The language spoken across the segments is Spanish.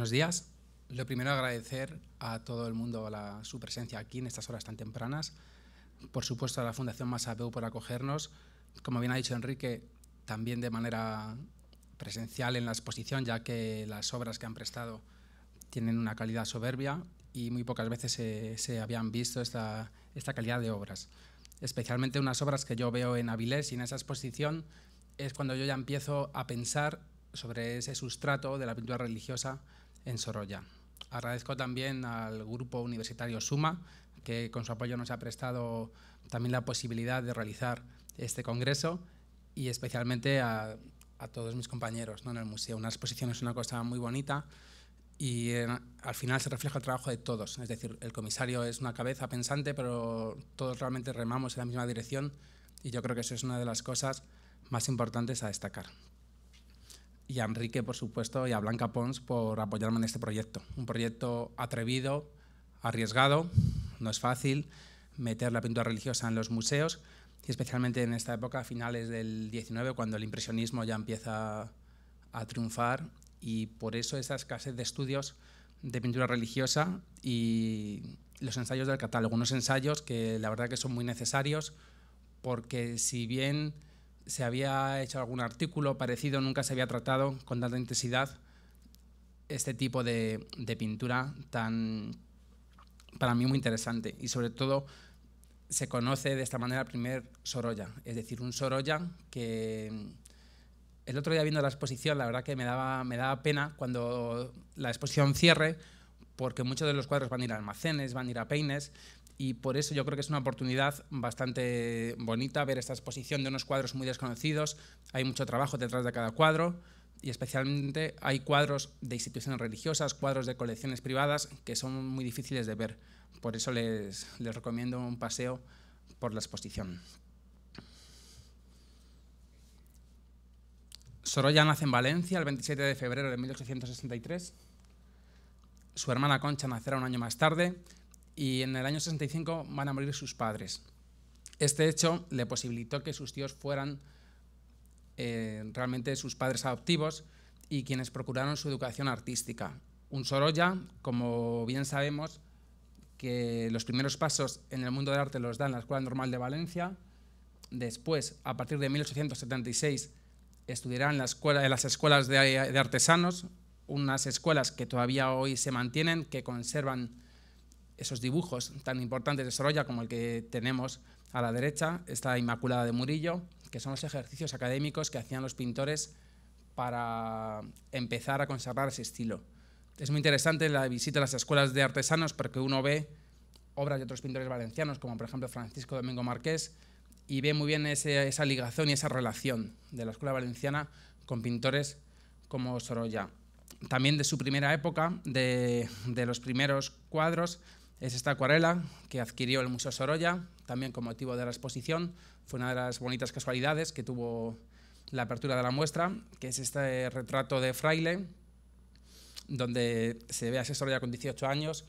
buenos días. Lo primero, agradecer a todo el mundo su presencia aquí en estas horas tan tempranas. Por supuesto, a la Fundación Masapeu por acogernos. Como bien ha dicho Enrique, también de manera presencial en la exposición, ya que las obras que han prestado tienen una calidad soberbia y muy pocas veces se, habían visto esta, esta calidad de obras. Especialmente unas obras que yo veo en Avilés y en esa exposición es cuando yo ya empiezo a pensar sobre ese sustrato de la pintura religiosa en Sorolla. Agradezco también al grupo universitario Suma, que con su apoyo nos ha prestado también la posibilidad de realizar este congreso y especialmente a, todos mis compañeros ¿no? en el museo. Una exposición es una cosa muy bonita y eh, al final se refleja el trabajo de todos. Es decir, el comisario es una cabeza pensante, pero todos realmente remamos en la misma dirección y yo creo que eso es una de las cosas más importantes a destacar y a Enrique, por supuesto, y a Blanca Pons por apoyarme en este proyecto. Un proyecto atrevido, arriesgado, no es fácil meter la pintura religiosa en los museos, y especialmente en esta época, a finales del 19, cuando el impresionismo ya empieza a triunfar, y por eso esa escasez de estudios de pintura religiosa y los ensayos del catálogo, unos ensayos que la verdad que son muy necesarios, porque si bien se había hecho algún artículo parecido, nunca se había tratado con tanta intensidad este tipo de, pintura tan, para mí, muy interesante. Y sobre todo se conoce de esta manera el primer Sorolla, es decir, un Sorolla que el otro día viendo la exposición, la verdad que me daba, me daba pena cuando la exposición cierre, porque muchos de los cuadros van a ir a almacenes, van a ir a peines, y por eso yo creo que es una oportunidad bastante bonita ver esta exposición de unos cuadros muy desconocidos. Hay mucho trabajo detrás de cada cuadro y especialmente hay cuadros de instituciones religiosas, cuadros de colecciones privadas que son muy difíciles de ver. Por eso les, recomiendo un paseo por la exposición. Sorolla nace en Valencia el 27 de febrero de 1863. Su hermana Concha nacerá un año más tarde y en el año 65 van a morir sus padres. Este hecho le posibilitó que sus tíos fueran eh, realmente sus padres adoptivos y quienes procuraron su educación artística. Un Sorolla, como bien sabemos, que los primeros pasos en el mundo del arte los da en la Escuela Normal de Valencia. Después, a partir de 1876, estudiará en, las escuelas de artesanos, unas escuelas que todavía hoy se mantienen, que conservan esos dibujos tan importantes de Sorolla como el que tenemos a la derecha, está Inmaculada de Murillo, que son los ejercicios académicos que hacían los pintores para empezar a conservar ese estilo. Es muy interesante la visita a las escuelas de artesanos porque uno ve obras de otros pintores valencianos, como por ejemplo Francisco Domingo Marqués, y ve muy bien esa ligación y esa relación de la escuela valenciana con pintores como Sorolla. También de su primera época, de, de los primeros cuadros, es esta acuarela que adquirió el Museo Sorolla, también con motivo de la exposición. Fue una de las bonitas casualidades que tuvo la apertura de la muestra, que es este retrato de Fraile, donde se ve a ese Sorolla con 18 años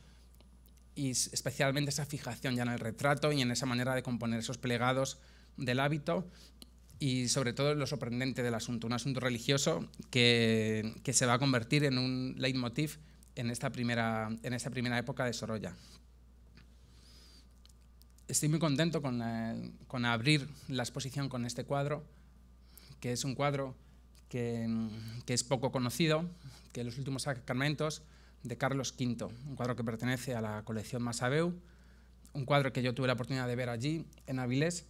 y especialmente esa fijación ya en el retrato y en esa manera de componer esos plegados del hábito y sobre todo lo sorprendente del asunto, un asunto religioso que, se va a convertir en un leitmotiv en esta primera, en esta primera época de Sorolla estoy muy contento eh, con, abrir la exposición con este cuadro, que es un cuadro mm, que, es poco conocido, que Los últimos sacramentos de Carlos V, un cuadro que pertenece a la colección Masabeu, un cuadro que yo tuve la oportunidad de ver allí, en Avilés,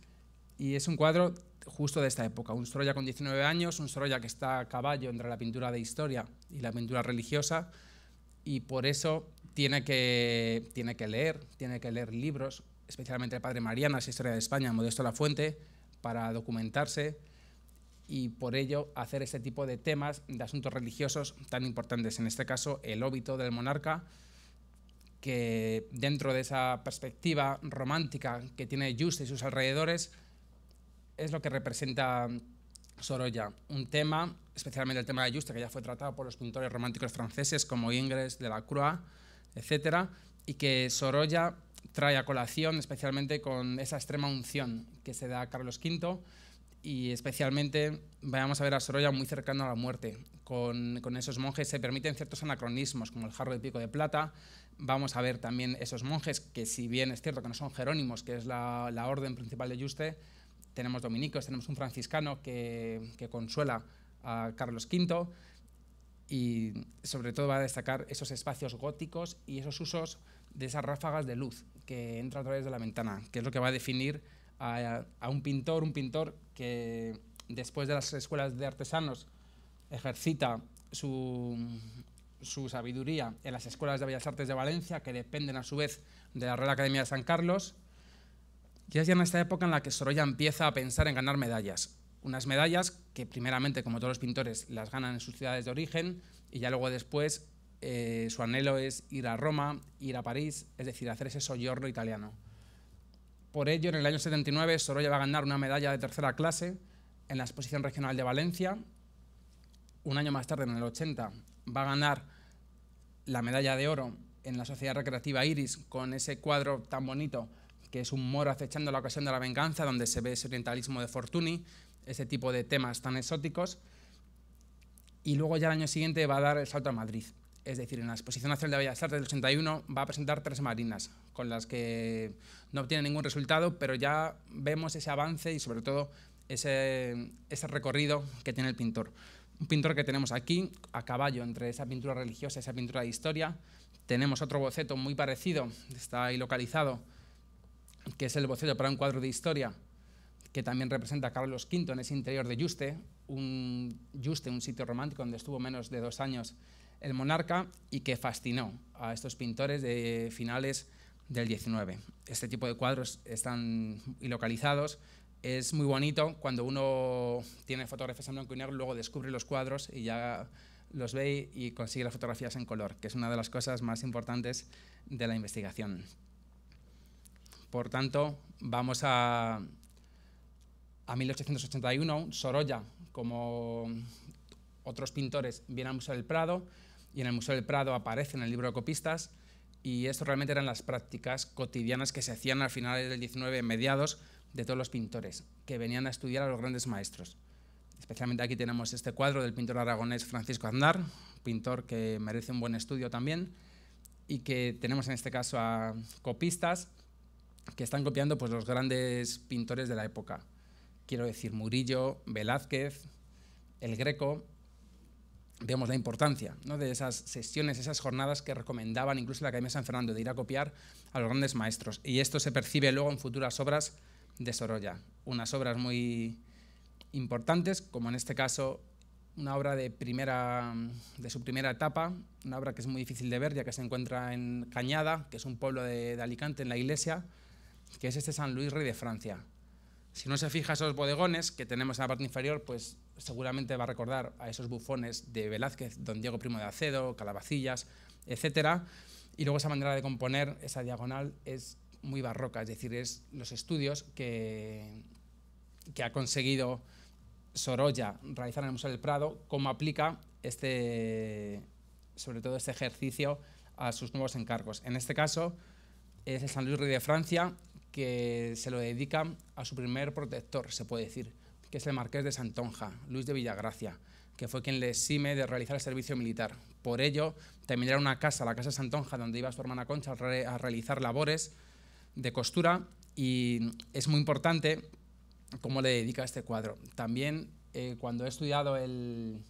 y es un cuadro justo de esta época, un Sorolla con 19 años, un Sorolla que está a caballo entre la pintura de historia y la pintura religiosa, y por eso tiene que, tiene que leer, tiene que leer libros, especialmente el padre la Historia de España, Modesto La Fuente, para documentarse y por ello hacer este tipo de temas de asuntos religiosos tan importantes, en este caso el óbito del monarca, que dentro de esa perspectiva romántica que tiene Juste y sus alrededores, es lo que representa Sorolla. Un tema, especialmente el tema de Juste, que ya fue tratado por los pintores románticos franceses como Ingres, Delacroix, etc., y que Sorolla trae a colación especialmente con esa extrema unción que se da a Carlos V y especialmente vamos a ver a Sorolla muy cercano a la muerte. Con, con, esos monjes se permiten ciertos anacronismos, como el jarro de pico de plata. Vamos a ver también esos monjes que, si bien es cierto que no son jerónimos, que es la, la orden principal de Juste, tenemos dominicos, tenemos un franciscano que, que consuela a Carlos V y sobre todo va a destacar esos espacios góticos y esos usos de esas ráfagas de luz que entra a través de la ventana, que es lo que va a definir a, un pintor, un pintor que después de las escuelas de artesanos ejercita su, sabiduría en las escuelas de Bellas Artes de Valencia, que dependen a su vez de la Real Academia de San Carlos. Y es ya en esta época en la que Sorolla empieza a pensar en ganar medallas. Unas medallas que primeramente, como todos los pintores, las ganan en sus ciudades de origen y ya luego después eh, su anhelo es ir a Roma, ir a París, es decir, hacer ese soyorno italiano. Por ello, en el año 79, Sorolla va a ganar una medalla de tercera clase en la exposición regional de Valencia. Un año más tarde, en el 80, va a ganar la medalla de oro en la Sociedad Recreativa Iris con ese cuadro tan bonito que es un moro acechando la ocasión de la venganza, donde se ve ese orientalismo de Fortuny, ese tipo de temas tan exóticos. Y luego ya el año siguiente va a dar el salto a Madrid. Es decir, en la Exposición Nacional de Bellas Artes del 81 va a presentar tres marinas, con las que no obtiene ningún resultado, pero ya vemos ese avance y sobre todo ese, recorrido que tiene el pintor. Un pintor que tenemos aquí, a caballo entre esa pintura religiosa y esa pintura de historia. Tenemos otro boceto muy parecido, está ahí localizado, que es el boceto para un cuadro de historia, que también representa a Carlos V en ese interior de un Yuste, un sitio romántico donde estuvo menos de dos años el monarca y que fascinó a estos pintores de finales del 19. Este tipo de cuadros están localizados. Es muy bonito cuando uno tiene fotografías en blanco luego descubre los cuadros y ya los ve y consigue las fotografías en color, que es una de las cosas más importantes de la investigación. Por tanto, vamos a, a 1881. Sorolla, como otros pintores, viene al Museo del Prado y en el Museo del Prado aparece en el libro de copistas y esto realmente eran las prácticas cotidianas que se hacían al finales del 19, mediados de todos los pintores, que venían a estudiar a los grandes maestros. Especialmente aquí tenemos este cuadro del pintor aragonés Francisco Aznar, pintor que merece un buen estudio también, y que tenemos en este caso a copistas que están copiando pues, los grandes pintores de la época. Quiero decir Murillo, Velázquez, El Greco, vemos la importancia de esas sesiones, esas jornadas que recomendaban incluso la Academia San Fernando, de ir a copiar a los grandes maestros. Y esto se percibe luego en futuras obras de Sorolla, unas obras muy importantes, como en este caso una obra de, primera, de su primera etapa, una obra que es muy difícil de ver ya que se encuentra en Cañada, que es un pueblo de Alicante, en la iglesia, que es este San Luis, rey de Francia. Si no se fija esos bodegones que tenemos en la parte inferior, pues seguramente va a recordar a esos bufones de Velázquez, Don Diego Primo de Acedo, Calabacillas, etc. Y luego esa manera de componer, esa diagonal, es muy barroca, es decir, es los estudios que, que ha conseguido Sorolla realizar en el Museo del Prado, cómo aplica este, sobre todo este ejercicio a sus nuevos encargos. En este caso es el San Luis Rey de Francia que se lo dedica a su primer protector, se puede decir, que es el marqués de Santonja, Luis de Villagracia, que fue quien le exime de realizar el servicio militar. Por ello, también era una casa, la casa de Santonja, donde iba su hermana Concha a, realizar labores de costura y es muy importante cómo le dedica este cuadro. También eh, cuando he estudiado el,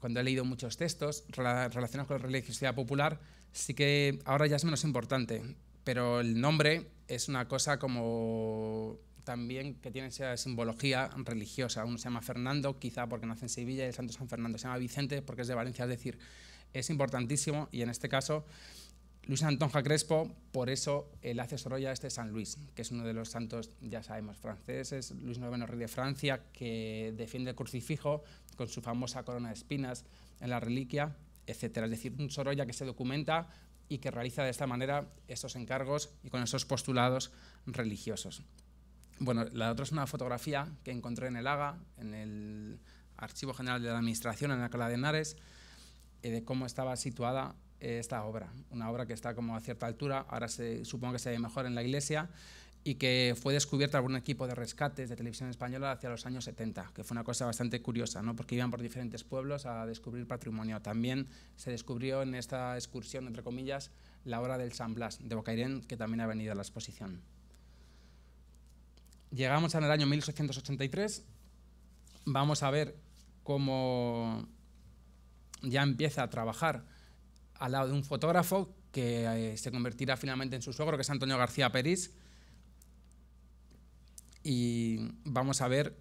cuando he leído muchos textos relacionados con la religiosidad popular, sí que ahora ya es menos importante, pero el nombre es una cosa como también que tiene esa simbología religiosa. Uno se llama Fernando, quizá porque nace en Sevilla, y el santo San Fernando se llama Vicente porque es de Valencia. Es decir, es importantísimo y en este caso Luis Antonja Crespo, por eso el hace sorolla este San Luis, que es uno de los santos, ya sabemos, franceses, Luis IX, rey de Francia, que defiende el crucifijo con su famosa corona de espinas en la reliquia, etcétera. Es decir, un sorolla que se documenta y que realiza de esta manera estos encargos y con esos postulados religiosos. Bueno, la otra es una fotografía que encontré en el AGA, en el Archivo General de la Administración, en la Cala de Henares, eh, de cómo estaba situada eh, esta obra. Una obra que está como a cierta altura, ahora se, supongo que se ve mejor en la iglesia, y que fue descubierta por un equipo de rescates de televisión española hacia los años 70, que fue una cosa bastante curiosa, ¿no? porque iban por diferentes pueblos a descubrir patrimonio. También se descubrió en esta excursión, entre comillas, la obra del San Blas de Bocairén, que también ha venido a la exposición. Llegamos en el año 1883, vamos a ver cómo ya empieza a trabajar al lado de un fotógrafo que eh, se convertirá finalmente en su suegro, que es Antonio García Peris y vamos a ver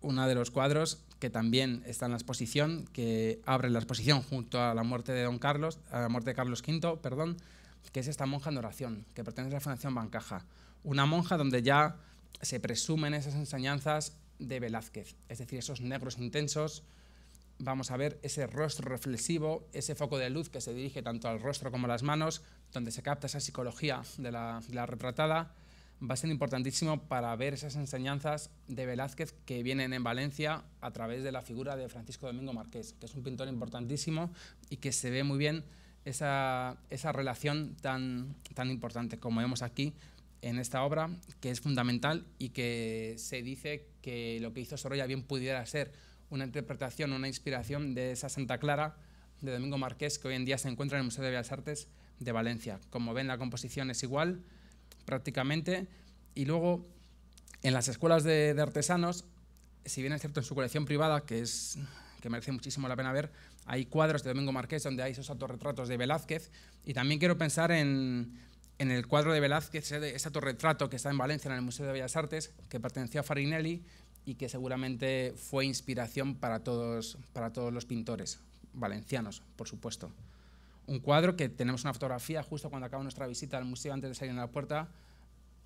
uno de los cuadros que también está en la exposición, que abre la exposición junto a la muerte de Don Carlos, a la muerte de Carlos V, perdón, que es esta monja en oración, que pertenece a la Fundación Bancaja. Una monja donde ya se presumen esas enseñanzas de Velázquez, es decir, esos negros intensos. Vamos a ver ese rostro reflexivo, ese foco de luz que se dirige tanto al rostro como a las manos, donde se capta esa psicología de la retratada va a ser importantísimo para ver esas enseñanzas de Velázquez que vienen en Valencia a través de la figura de Francisco Domingo Marqués, que es un pintor importantísimo y que se ve muy bien esa, esa relación tan, tan importante como vemos aquí en esta obra, que es fundamental y que se dice que lo que hizo Sorolla bien pudiera ser una interpretación, una inspiración de esa Santa Clara de Domingo Marqués que hoy en día se encuentra en el Museo de Bellas Artes de Valencia. Como ven, la composición es igual, prácticamente. Y luego, en las escuelas de, artesanos, si bien es cierto en su colección privada, que, es, que merece muchísimo la pena ver, hay cuadros de Domingo Marqués donde hay esos autorretratos de Velázquez. Y también quiero pensar en, el cuadro de Velázquez, ese autorretrato que está en Valencia, en el Museo de Bellas Artes, que perteneció a Farinelli y que seguramente fue inspiración para todos los pintores valencianos, por supuesto un cuadro que tenemos una fotografía justo cuando acaba nuestra visita al museo, antes de salir a la puerta,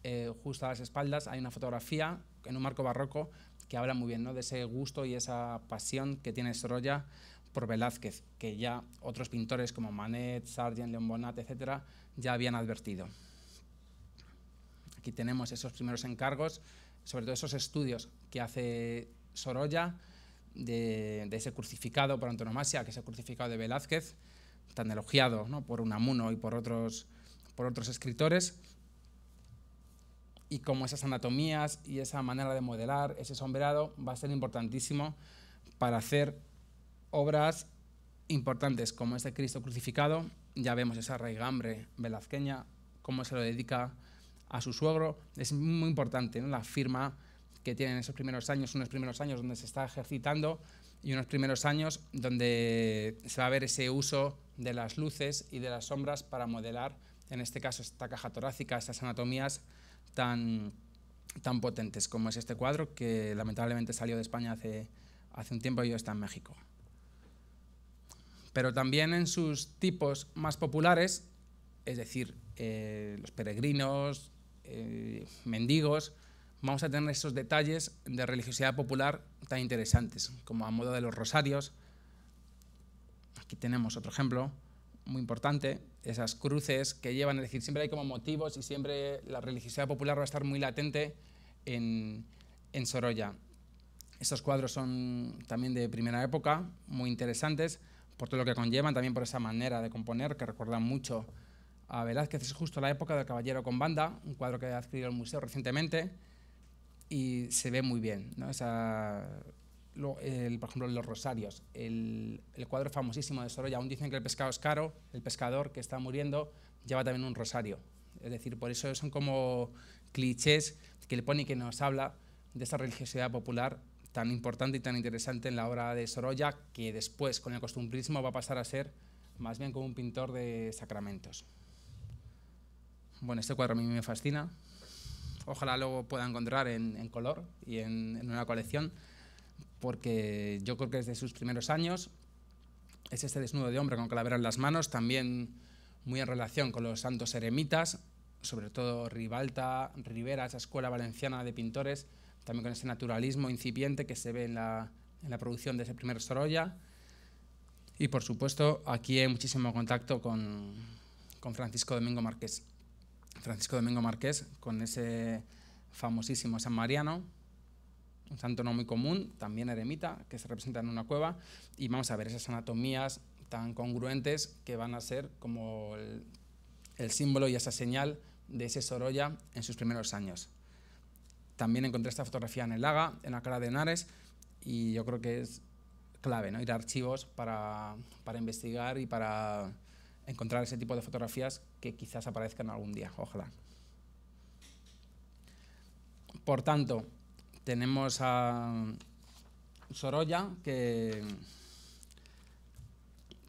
eh, justo a las espaldas, hay una fotografía en un marco barroco que habla muy bien ¿no? de ese gusto y esa pasión que tiene Sorolla por Velázquez, que ya otros pintores como Manet, Sargent, León Bonat, etc., ya habían advertido. Aquí tenemos esos primeros encargos, sobre todo esos estudios que hace Sorolla de, de ese crucificado por antonomasia, que es el crucificado de Velázquez, tan elogiado ¿no? por Unamuno y por otros, por otros escritores, y como esas anatomías y esa manera de modelar, ese sombreado, va a ser importantísimo para hacer obras importantes como este Cristo crucificado. Ya vemos esa raigambre velazqueña, cómo se lo dedica a su suegro. Es muy importante la firma que tiene en esos primeros años, unos primeros años donde se está ejercitando, y unos primeros años donde se va a ver ese uso de las luces y de las sombras para modelar, en este caso, esta caja torácica, estas anatomías tan, potentes como es este cuadro, que lamentablemente salió de España hace, un tiempo y hoy está en México. Pero también en sus tipos más populares, es decir, eh, los peregrinos, eh, mendigos, vamos a tener esos detalles de religiosidad popular tan interesantes, como a modo de los rosarios. Aquí tenemos otro ejemplo muy importante, esas cruces que llevan, es decir, siempre hay como motivos y siempre la religiosidad popular va a estar muy latente en, Sorolla. Estos cuadros son también de primera época, muy interesantes, por todo lo que conllevan, también por esa manera de componer, que recuerdan mucho a Velázquez. Es justo la época del Caballero con Banda, un cuadro que ha adquirido el museo recientemente y se ve muy bien. por ejemplo, los rosarios, el, cuadro famosísimo de Sorolla, aún dicen que el pescado es caro, el pescador que está muriendo lleva también un rosario. Es decir, por eso son como clichés que le pone y que nos habla de esa religiosidad popular tan importante y tan interesante en la obra de Sorolla, que después con el costumbrismo va a pasar a ser más bien como un pintor de sacramentos. Bueno, este cuadro a mí me fascina, ojalá luego pueda encontrar en, color y en, una colección, porque yo creo que desde sus primeros años es este desnudo de hombre con calavera en las manos, también muy en relación con los santos eremitas, sobre todo Ribalta, Rivera, esa escuela valenciana de pintores, también con ese naturalismo incipiente que se ve en la, producción de ese primer Sorolla. Y por supuesto, aquí hay muchísimo contacto con, con Francisco Domingo Márquez. Francisco Domingo Márquez con ese famosísimo San Mariano, un santo no muy común, también eremita, que se representa en una cueva, y vamos a ver esas anatomías tan congruentes que van a ser como el, símbolo y esa señal de ese Sorolla en sus primeros años. También encontré esta fotografía en el Laga, en la cara de Henares, y yo creo que es clave ¿no? ir a archivos para investigar y para encontrar ese tipo de fotografías que quizás aparezcan algún día, ojalá. Por tanto, tenemos a Sorolla, que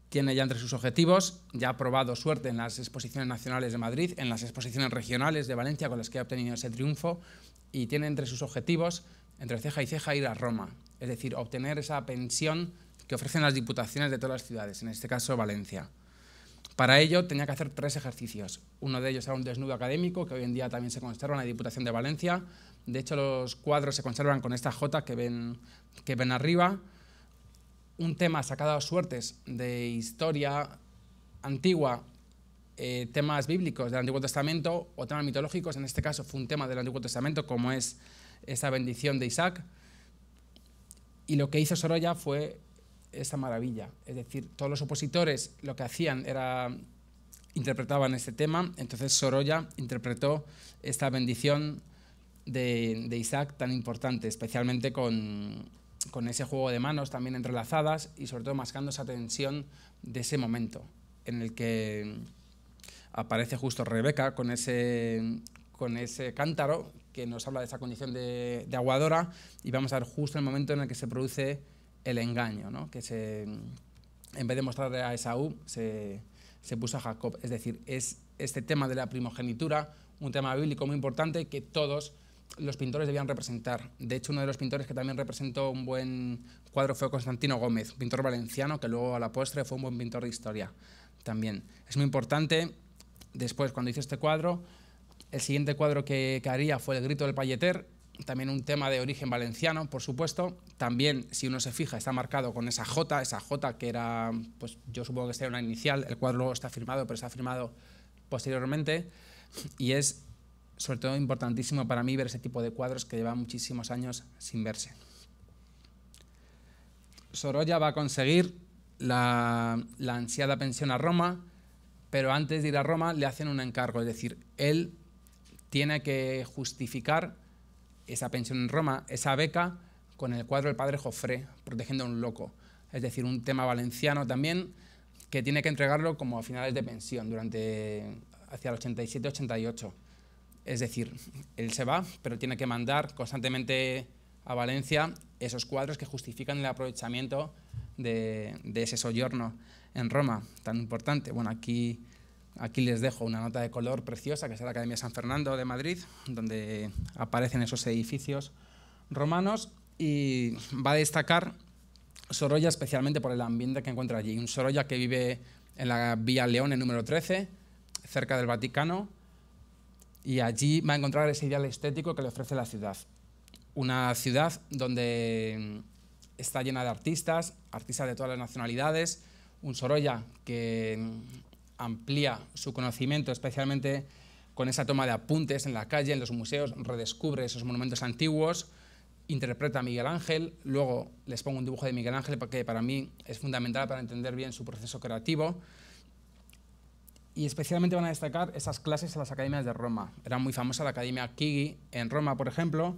tiene ya entre sus objetivos, ya ha probado suerte en las exposiciones nacionales de Madrid, en las exposiciones regionales de Valencia con las que ha obtenido ese triunfo, y tiene entre sus objetivos, entre ceja y ceja, ir a Roma, es decir, obtener esa pensión que ofrecen las diputaciones de todas las ciudades, en este caso Valencia. Para ello tenía que hacer tres ejercicios. Uno de ellos era un desnudo académico, que hoy en día también se conserva en la Diputación de Valencia. De hecho, los cuadros se conservan con esta J que ven, que ven arriba. Un tema sacado a suertes de historia antigua, eh, temas bíblicos del Antiguo Testamento o temas mitológicos. En este caso fue un tema del Antiguo Testamento, como es esa bendición de Isaac. Y lo que hizo Sorolla fue esta maravilla. Es decir, todos los opositores lo que hacían era interpretaban este tema, entonces Sorolla interpretó esta bendición de, Isaac tan importante, especialmente con, ese juego de manos también entrelazadas y sobre todo mascando esa tensión de ese momento en el que aparece justo Rebeca con ese, con ese cántaro que nos habla de esa condición de, de aguadora y vamos a ver justo el momento en el que se produce el engaño, que se, en vez de mostrarle a Esaú, se, puso a Jacob. Es decir, es este tema de la primogenitura, un tema bíblico muy importante que todos los pintores debían representar. De hecho, uno de los pintores que también representó un buen cuadro fue Constantino Gómez, pintor valenciano que luego a la postre fue un buen pintor de historia también. Es muy importante, después cuando hizo este cuadro, el siguiente cuadro que, que haría fue El grito del Palleter, también un tema de origen valenciano, por supuesto. También, si uno se fija, está marcado con esa J, esa J que era, pues yo supongo que sería una inicial, el cuadro está firmado, pero está firmado posteriormente. Y es, sobre todo, importantísimo para mí ver ese tipo de cuadros que llevan muchísimos años sin verse. Sorolla va a conseguir la, la ansiada pensión a Roma, pero antes de ir a Roma le hacen un encargo, es decir, él tiene que justificar esa pensión en Roma, esa beca con el cuadro del padre Joffre, protegiendo a un loco. Es decir, un tema valenciano también que tiene que entregarlo como a finales de pensión, durante hacia el 87-88. Es decir, él se va, pero tiene que mandar constantemente a Valencia esos cuadros que justifican el aprovechamiento de, ese soyorno en Roma, tan importante. Bueno, aquí Aquí les dejo una nota de color preciosa, que es la Academia San Fernando de Madrid, donde aparecen esos edificios romanos y va a destacar Sorolla especialmente por el ambiente que encuentra allí. Un Sorolla que vive en la Vía el número 13, cerca del Vaticano, y allí va a encontrar ese ideal estético que le ofrece la ciudad. Una ciudad donde está llena de artistas, artistas de todas las nacionalidades, un Sorolla que amplía su conocimiento, especialmente con esa toma de apuntes en la calle, en los museos, redescubre esos monumentos antiguos, interpreta a Miguel Ángel, luego les pongo un dibujo de Miguel Ángel porque para mí es fundamental para entender bien su proceso creativo. Y especialmente van a destacar esas clases en las academias de Roma. Era muy famosa la Academia Kigi en Roma, por ejemplo,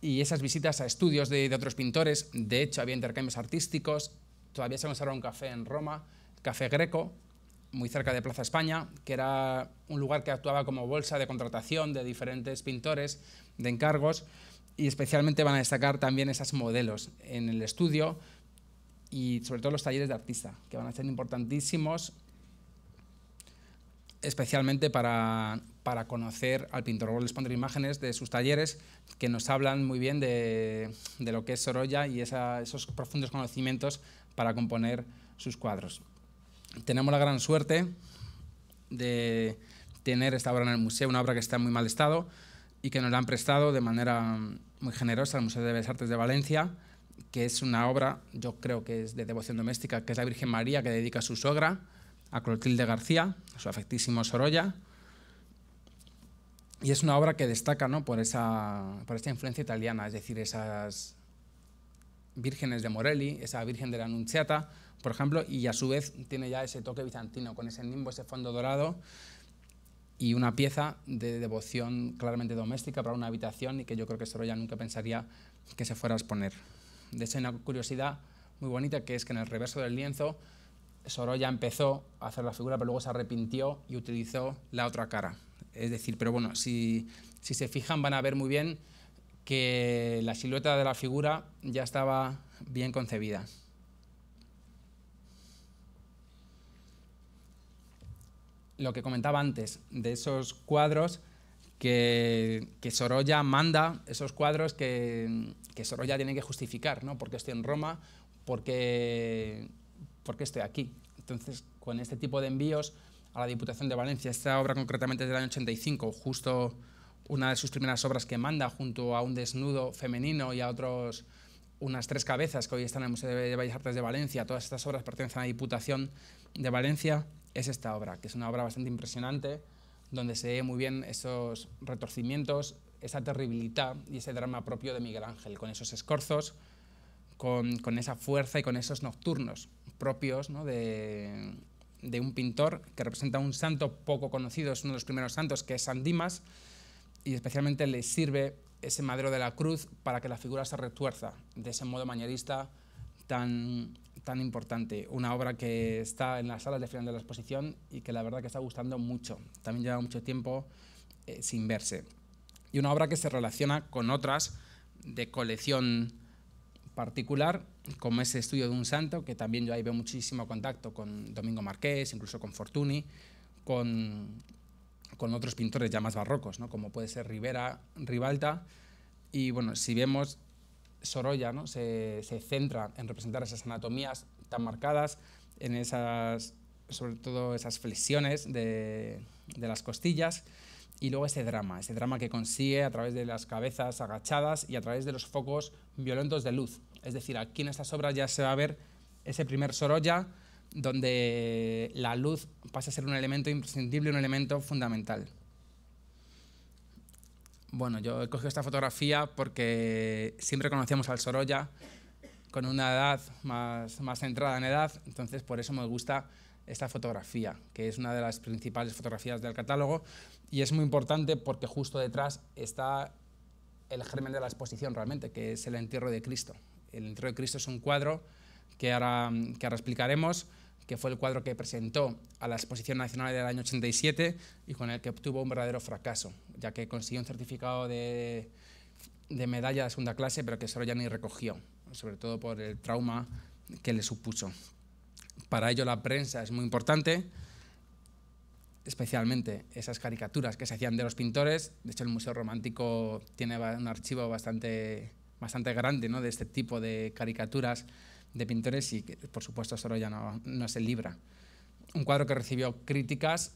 y esas visitas a estudios de, de otros pintores. De hecho, había intercambios artísticos, todavía se conserva un café en Roma, Café Greco, muy cerca de Plaza España, que era un lugar que actuaba como bolsa de contratación de diferentes pintores, de encargos, y especialmente van a destacar también esos modelos en el estudio y sobre todo los talleres de artista, que van a ser importantísimos especialmente para, conocer al pintor. Voy les pondré imágenes de sus talleres que nos hablan muy bien de, lo que es Sorolla y esos profundos conocimientos para componer sus cuadros tenemos la gran suerte de tener esta obra en el museo, una obra que está en muy mal estado y que nos la han prestado de manera muy generosa al Museo de Bellas Artes de Valencia, que es una obra, yo creo que es de devoción doméstica, que es la Virgen María que dedica a su sogra, a Clotilde García, a su afectísimo Sorolla. Y es una obra que destaca por, esa, por esta influencia italiana, es decir, esas vírgenes de Morelli, esa Virgen de la Anunciata, por ejemplo, y a su vez tiene ya ese toque bizantino, con ese nimbo, ese fondo dorado y una pieza de devoción claramente doméstica para una habitación y que yo creo que Sorolla nunca pensaría que se fuera a exponer. De hecho, hay una curiosidad muy bonita que es que en el reverso del lienzo Sorolla empezó a hacer la figura, pero luego se arrepintió y utilizó la otra cara. Es decir, pero bueno, si, si se fijan van a ver muy bien que la silueta de la figura ya estaba bien concebida. lo que comentaba antes, de esos cuadros que, Sorolla manda, esos cuadros que, Sorolla tiene que justificar, ¿no? Porque estoy en Roma, porque, porque estoy aquí. Entonces, con este tipo de envíos a la Diputación de Valencia, esta obra concretamente es del año 85, justo una de sus primeras obras que manda junto a un desnudo femenino y a otros unas tres cabezas que hoy están en el Museo de Bellas Artes de Valencia, todas estas obras pertenecen a la Diputación de Valencia es esta obra, que es una obra bastante impresionante, donde se ve muy bien esos retorcimientos, esa terribilidad y ese drama propio de Miguel Ángel, con esos escorzos, con, esa fuerza y con esos nocturnos propios ¿no? de, de, un pintor que representa a un santo poco conocido, es uno de los primeros santos, que es San Dimas, y especialmente le sirve ese madero de la cruz para que la figura se retuerza de ese modo manierista tan tan importante, una obra que está en las salas de final de la exposición y que la verdad que está gustando mucho. También lleva mucho tiempo eh, sin verse. Y una obra que se relaciona con otras de colección particular, como ese estudio de un santo, que también yo ahí veo muchísimo contacto con Domingo Marqués, incluso con Fortuny, con, con otros pintores ya más barrocos, ¿no? como puede ser Rivera, Rivalta. Y bueno, si vemos Sorolla ¿no? se, centra en representar esas anatomías tan marcadas, en esas, sobre todo esas flexiones de, de las costillas, y luego ese drama, ese drama que consigue a través de las cabezas agachadas y a través de los focos violentos de luz. Es decir, aquí en estas obras ya se va a ver ese primer Sorolla donde la luz pasa a ser un elemento imprescindible, un elemento fundamental. Bueno, yo he cogido esta fotografía porque siempre conocíamos al Sorolla con una edad más, centrada en edad, entonces por eso me gusta esta fotografía, que es una de las principales fotografías del catálogo y es muy importante porque justo detrás está el germen de la exposición realmente, que es el entierro de Cristo. El entierro de Cristo es un cuadro que ahora, que ahora explicaremos, que fue el cuadro que presentó a la Exposición Nacional del año 87 y con el que obtuvo un verdadero fracaso, ya que consiguió un certificado de, medalla de segunda clase, pero que solo ya ni recogió, sobre todo por el trauma que le supuso. Para ello la prensa es muy importante, especialmente esas caricaturas que se hacían de los pintores. De hecho, el Museo Romántico tiene un archivo bastante, bastante grande ¿no? de este tipo de caricaturas de pintores y, por supuesto, ya no, es el Libra. Un cuadro que recibió críticas,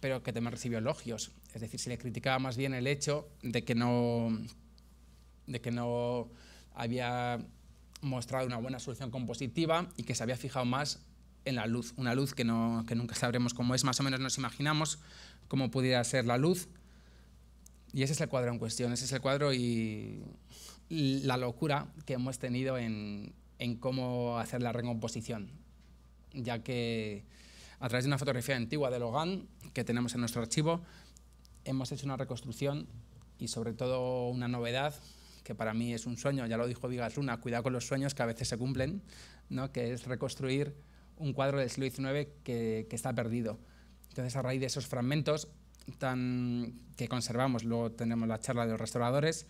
pero que también recibió elogios. Es decir, se le criticaba más bien el hecho de que no, de que no había mostrado una buena solución compositiva y que se había fijado más en la luz, una luz que, no, que nunca sabremos cómo es, más o menos nos imaginamos cómo pudiera ser la luz. Y ese es el cuadro en cuestión, ese es el cuadro y la locura que hemos tenido en, en cómo hacer la recomposición, ya que a través de una fotografía antigua de Logan que tenemos en nuestro archivo, hemos hecho una reconstrucción y sobre todo una novedad que para mí es un sueño, ya lo dijo Vigas Luna, cuidado con los sueños que a veces se cumplen, ¿no? que es reconstruir un cuadro del siglo XIX que, está perdido. Entonces, a raíz de esos fragmentos tan, que conservamos, luego tenemos la charla de los restauradores,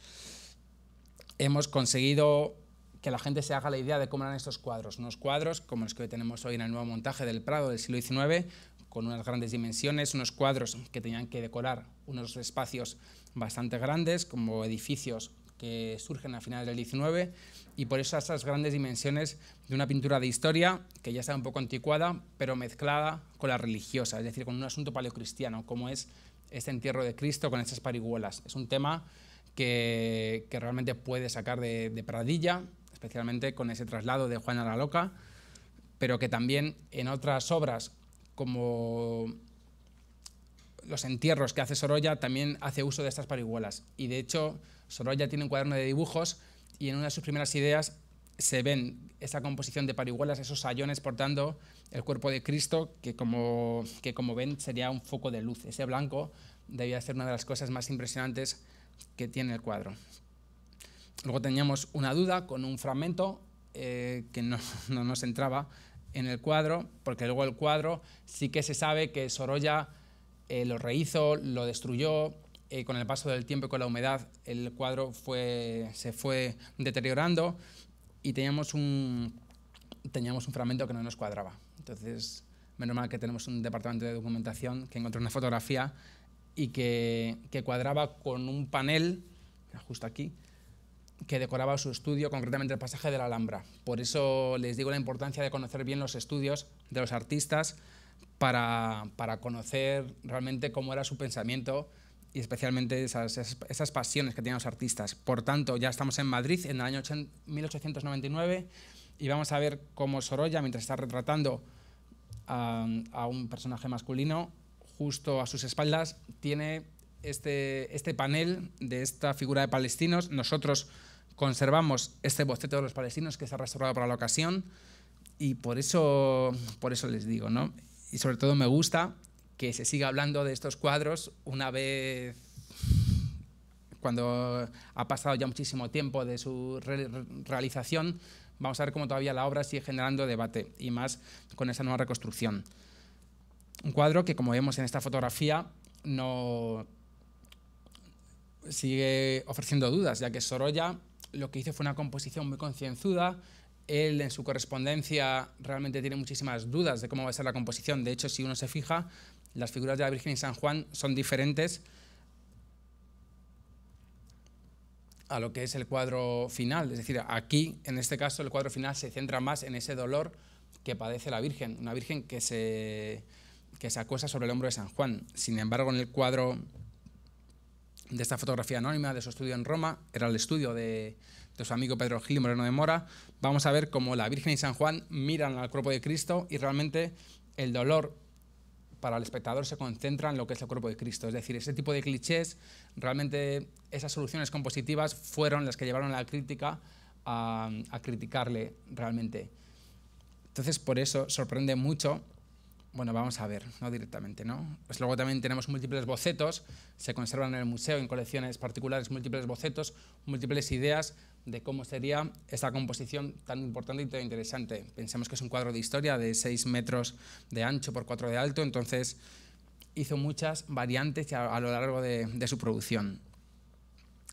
hemos conseguido que la gente se haga la idea de cómo eran estos cuadros. Unos cuadros como los que hoy tenemos hoy en el nuevo montaje del Prado del siglo XIX, con unas grandes dimensiones, unos cuadros que tenían que decorar unos espacios bastante grandes, como edificios que surgen a finales del XIX, y por eso esas grandes dimensiones de una pintura de historia que ya está un poco anticuada, pero mezclada con la religiosa, es decir, con un asunto paleocristiano, como es este entierro de Cristo con estas parihuelas. Es un tema que, realmente puede sacar de, de Pradilla, especialmente con ese traslado de Juana la Loca, pero que también en otras obras como los entierros que hace Sorolla también hace uso de estas parihuelas. Y de hecho, Sorolla tiene un cuaderno de dibujos y en una de sus primeras ideas se ven esa composición de parihuelas, esos sayones portando el cuerpo de Cristo, que como, que como ven sería un foco de luz. Ese blanco debía ser una de las cosas más impresionantes que tiene el cuadro. Luego teníamos una duda con un fragmento eh, que no, no, nos entraba en el cuadro, porque luego el cuadro sí que se sabe que Sorolla eh, lo rehizo, lo destruyó, eh, con el paso del tiempo y con la humedad el cuadro fue, se fue deteriorando y teníamos un, teníamos un fragmento que no nos cuadraba. Entonces, menos mal que tenemos un departamento de documentación que encontró una fotografía y que, que cuadraba con un panel, justo aquí, que decoraba su estudio, concretamente el pasaje de la Alhambra. Por eso les digo la importancia de conocer bien los estudios de los artistas para, para conocer realmente cómo era su pensamiento y especialmente esas, esas, pasiones que tenían los artistas. Por tanto, ya estamos en Madrid en el año 1899 y vamos a ver cómo Sorolla, mientras está retratando a, a un personaje masculino, justo a sus espaldas tiene este, este panel de esta figura de palestinos. Nosotros conservamos este boceto de los palestinos que se ha restaurado para la ocasión y por eso, por eso les digo, ¿no? Y sobre todo me gusta que se siga hablando de estos cuadros una vez cuando ha pasado ya muchísimo tiempo de su realización, vamos a ver cómo todavía la obra sigue generando debate y más con esa nueva reconstrucción. Un cuadro que, como vemos en esta fotografía, no sigue ofreciendo dudas, ya que Sorolla lo que hizo fue una composición muy concienzuda. Él en su correspondencia realmente tiene muchísimas dudas de cómo va a ser la composición. De hecho, si uno se fija, las figuras de la Virgen y San Juan son diferentes a lo que es el cuadro final. Es decir, aquí, en este caso, el cuadro final se centra más en ese dolor que padece la Virgen, una Virgen que se, que se sobre el hombro de San Juan. Sin embargo, en el cuadro de esta fotografía anónima, de su estudio en Roma, era el estudio de, su amigo Pedro Gil Moreno de Mora, vamos a ver cómo la Virgen y San Juan miran al cuerpo de Cristo y realmente el dolor para el espectador se concentra en lo que es el cuerpo de Cristo. Es decir, ese tipo de clichés, realmente esas soluciones compositivas fueron las que llevaron a la crítica a, a criticarle realmente. Entonces, por eso sorprende mucho bueno, vamos a ver, no directamente, ¿no? Pues luego también tenemos múltiples bocetos, se conservan en el museo, en colecciones particulares, múltiples bocetos, múltiples ideas de cómo sería esta composición tan importante y tan interesante. Pensemos que es un cuadro de historia de 6 metros de ancho por cuatro de alto, entonces hizo muchas variantes a, lo largo de su producción.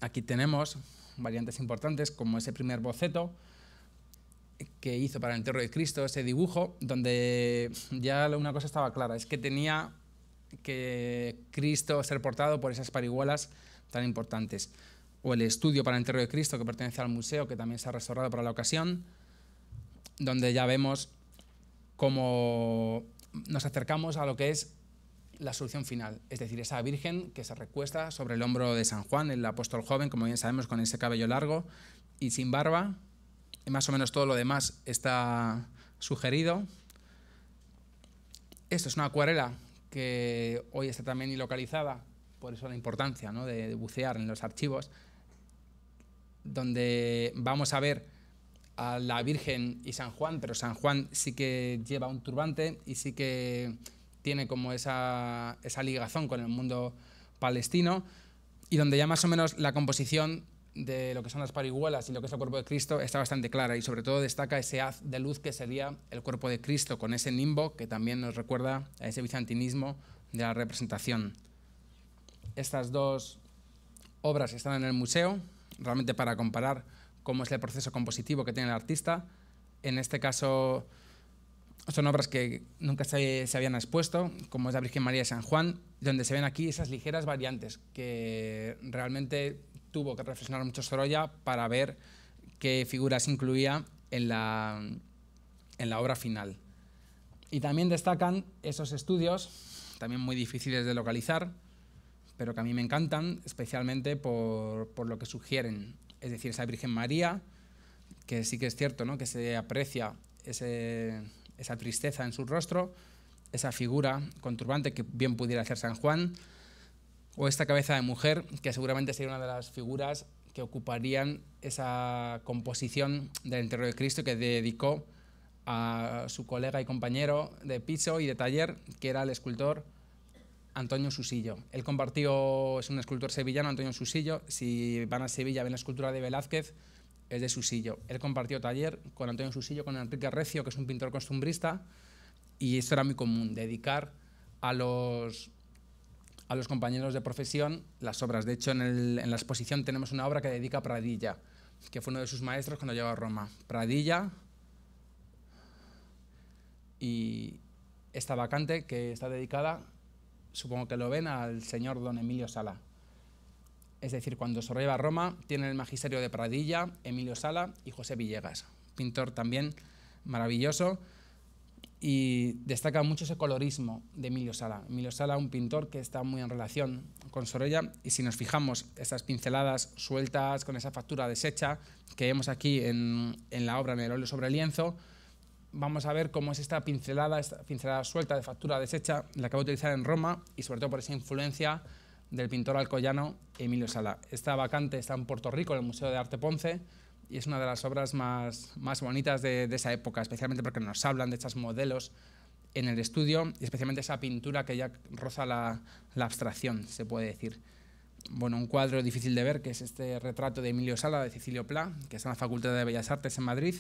Aquí tenemos variantes importantes como ese primer boceto, que hizo para el enterro de Cristo, ese dibujo, donde ya una cosa estaba clara, es que tenía que Cristo ser portado por esas parihuelas tan importantes. O el estudio para el entierro de Cristo, que pertenece al museo, que también se ha restaurado para la ocasión, donde ya vemos cómo nos acercamos a lo que es la solución final, es decir, esa Virgen que se recuesta sobre el hombro de San Juan, el apóstol joven, como bien sabemos, con ese cabello largo y sin barba, más o menos todo lo demás está sugerido. Esto es una acuarela que hoy está también localizada, por eso la importancia ¿no? de, bucear en los archivos, donde vamos a ver a la Virgen y San Juan, pero San Juan sí que lleva un turbante y sí que tiene como esa, esa ligazón con el mundo palestino, y donde ya más o menos la composición de lo que son las parihuelas y lo que es el cuerpo de Cristo está bastante clara y sobre todo destaca ese haz de luz que sería el cuerpo de Cristo con ese nimbo que también nos recuerda a ese bizantinismo de la representación. Estas dos obras están en el museo, realmente para comparar cómo es el proceso compositivo que tiene el artista. En este caso son obras que nunca se, habían expuesto, como es la Virgen María de San Juan, donde se ven aquí esas ligeras variantes que realmente tuvo que reflexionar mucho Sorolla para ver qué figuras incluía en la, obra final. Y también destacan esos estudios, también muy difíciles de localizar, pero que a mí me encantan, especialmente por, lo que sugieren. Es decir, esa Virgen María, que sí que es cierto, ¿no? que se aprecia esa tristeza en su rostro, esa figura conturbante que bien pudiera hacer San Juan, o esta cabeza de mujer, que seguramente sería una de las figuras que ocuparían esa composición del interior de Cristo que dedicó a su colega y compañero de piso y de taller, que era el escultor Antonio Susillo. Él compartió, es un escultor sevillano, Antonio Susillo. Si van a Sevilla, ven la escultura de Velázquez, es de Susillo. Él compartió taller con Antonio Susillo, con Enrique Recio, que es un pintor costumbrista, y esto era muy común, dedicar a los a los compañeros de profesión las obras. De hecho, en, la exposición tenemos una obra que dedica a Pradilla, que fue uno de sus maestros cuando llegó a Roma. Pradilla y esta vacante que está dedicada, supongo que lo ven, al señor don Emilio Sala. Es decir, cuando se a Roma, tiene el magisterio de Pradilla, Emilio Sala y José Villegas, pintor también maravilloso. Y destaca mucho ese colorismo de Emilio Sala. Emilio Sala, un pintor que está muy en relación con Sorolla, y si nos fijamos, estas pinceladas sueltas con esa factura deshecha que vemos aquí en, la obra, en el óleo sobre lienzo, vamos a ver cómo es esta pincelada, esta pincelada suelta de factura deshecha, la que va a utilizar en Roma y sobre todo por esa influencia del pintor alcoyano Emilio Sala. Esta vacante está en Puerto Rico, en el Museo de Arte Ponce, y es una de las obras más, más bonitas de, esa época, especialmente porque nos hablan de estos modelos en el estudio y especialmente esa pintura que ya roza la, la abstracción, se puede decir. Bueno, un cuadro difícil de ver, que es este retrato de Emilio Sala, de Cecilio Pla, que está en la Facultad de Bellas Artes en Madrid.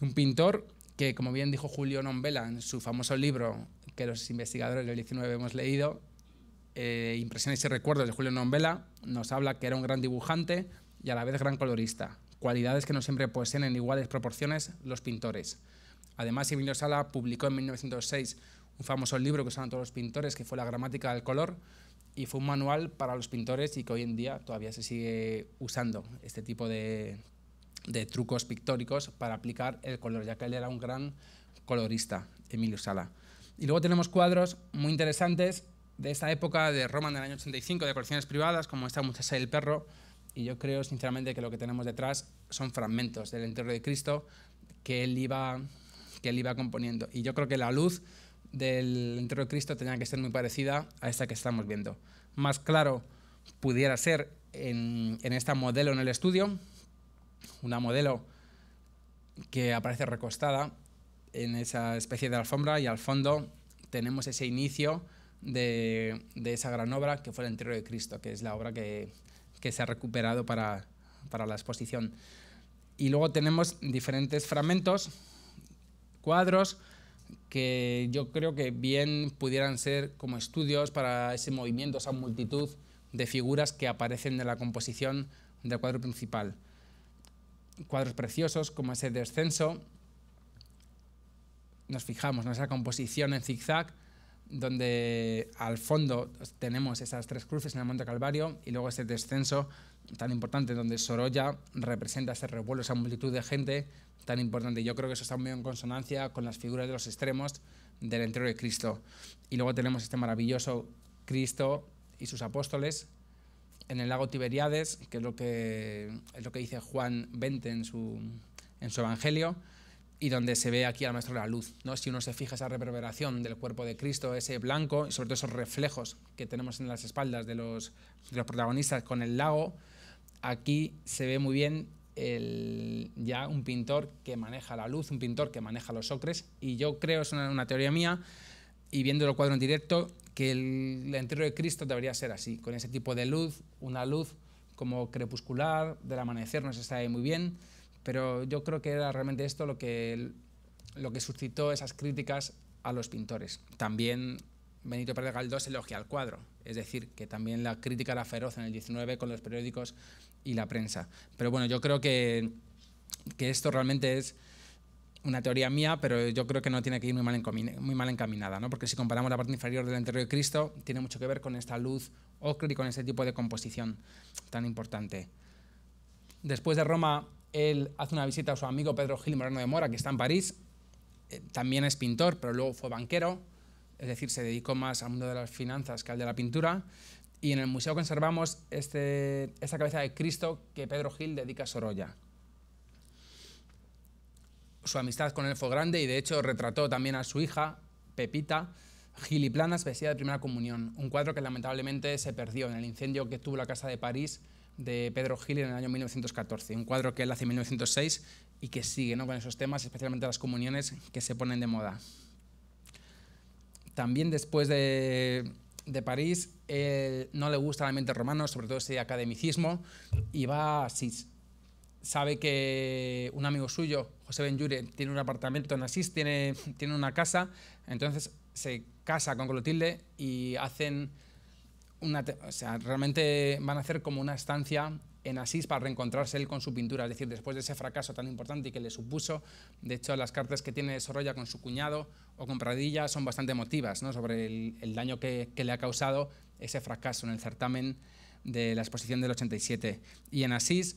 Un pintor que, como bien dijo Julio Nonvela en su famoso libro que los investigadores del 19 hemos leído, eh, Impresiones y Recuerdos de Julio Nonvela, nos habla que era un gran dibujante, y a la vez gran colorista, cualidades que no siempre poseen en iguales proporciones los pintores. Además, Emilio Sala publicó en 1906 un famoso libro que usaron todos los pintores, que fue La gramática del color, y fue un manual para los pintores y que hoy en día todavía se sigue usando este tipo de, de trucos pictóricos para aplicar el color, ya que él era un gran colorista, Emilio Sala. Y luego tenemos cuadros muy interesantes de esta época de Roma del año 85, de colecciones privadas, como esta muchacha el perro, y yo creo sinceramente que lo que tenemos detrás son fragmentos del entierro de Cristo que él iba, que él iba componiendo. Y yo creo que la luz del entierro de Cristo tenía que ser muy parecida a esta que estamos viendo. Más claro pudiera ser en, en esta modelo en el estudio, una modelo que aparece recostada en esa especie de alfombra y al fondo tenemos ese inicio de, de, esa gran obra que fue el entierro de Cristo, que es la obra que, que se ha recuperado para, la exposición. Y luego tenemos diferentes fragmentos, cuadros, que yo creo que bien pudieran ser como estudios para ese movimiento, esa multitud de figuras que aparecen en la composición del cuadro principal. Cuadros preciosos como ese descenso, nos fijamos en esa composición en zigzag donde al fondo tenemos esas tres cruces en el Monte Calvario y luego ese descenso tan importante donde Sorolla representa ese revuelo, esa multitud de gente tan importante. Yo creo que eso está muy en consonancia con las figuras de los extremos del entero de Cristo. Y luego tenemos este maravilloso Cristo y sus apóstoles en el lago Tiberíades que es lo que, dice Juan 20 en su Evangelio y donde se ve aquí al maestro la luz. Si uno se fija esa reverberación del cuerpo de Cristo, ese blanco, y sobre todo esos reflejos que tenemos en las espaldas de los, protagonistas con el lago, aquí se ve muy bien el, ya un pintor que maneja la luz, un pintor que maneja los ocres, y yo creo, es una, teoría mía, y viendo el cuadro en directo, que el, interior de Cristo debería ser así, con ese tipo de luz, una luz como crepuscular, del amanecer, no se sabe muy bien, pero yo creo que era realmente esto lo que, lo que suscitó esas críticas a los pintores. También Benito Pérez Galdós elogia al cuadro, es decir, que también la crítica era feroz en el 19 con los periódicos y la prensa. Pero bueno, yo creo que, esto realmente es una teoría mía, pero yo creo que no tiene que ir muy mal, encaminada, ¿no? porque si comparamos la parte inferior del interior de Cristo, tiene mucho que ver con esta luz ocre y con ese tipo de composición tan importante. Después de Roma, él hace una visita a su amigo Pedro Gil Moreno de Mora, que está en París. Eh, también es pintor, pero luego fue banquero, es decir, se dedicó más al mundo de las finanzas que al de la pintura. Y en el museo conservamos este, esta cabeza de Cristo que Pedro Gil dedica a Sorolla. Su amistad con él fue grande y de hecho retrató también a su hija, Pepita, Gil y Planas, vestida de primera comunión, un cuadro que lamentablemente se perdió en el incendio que tuvo la casa de París de Pedro Gil en el año 1914, un cuadro que él hace en 1906 y que sigue ¿no? con esos temas, especialmente las comuniones que se ponen de moda. También después de, París, no le gusta el ambiente romano, sobre todo ese academicismo, y va a Asís. Sabe que un amigo suyo, José Benjure, tiene un apartamento en Asís, tiene, tiene una casa, entonces se casa con Clotilde y hacen o sea, realmente van a hacer como una estancia en Asís para reencontrarse él con su pintura, es decir, después de ese fracaso tan importante y que le supuso, de hecho las cartas que tiene Sorolla con su cuñado o con Pradilla son bastante emotivas ¿no? sobre el, daño que, que, le ha causado ese fracaso en el certamen de la exposición del 87. Y en Asís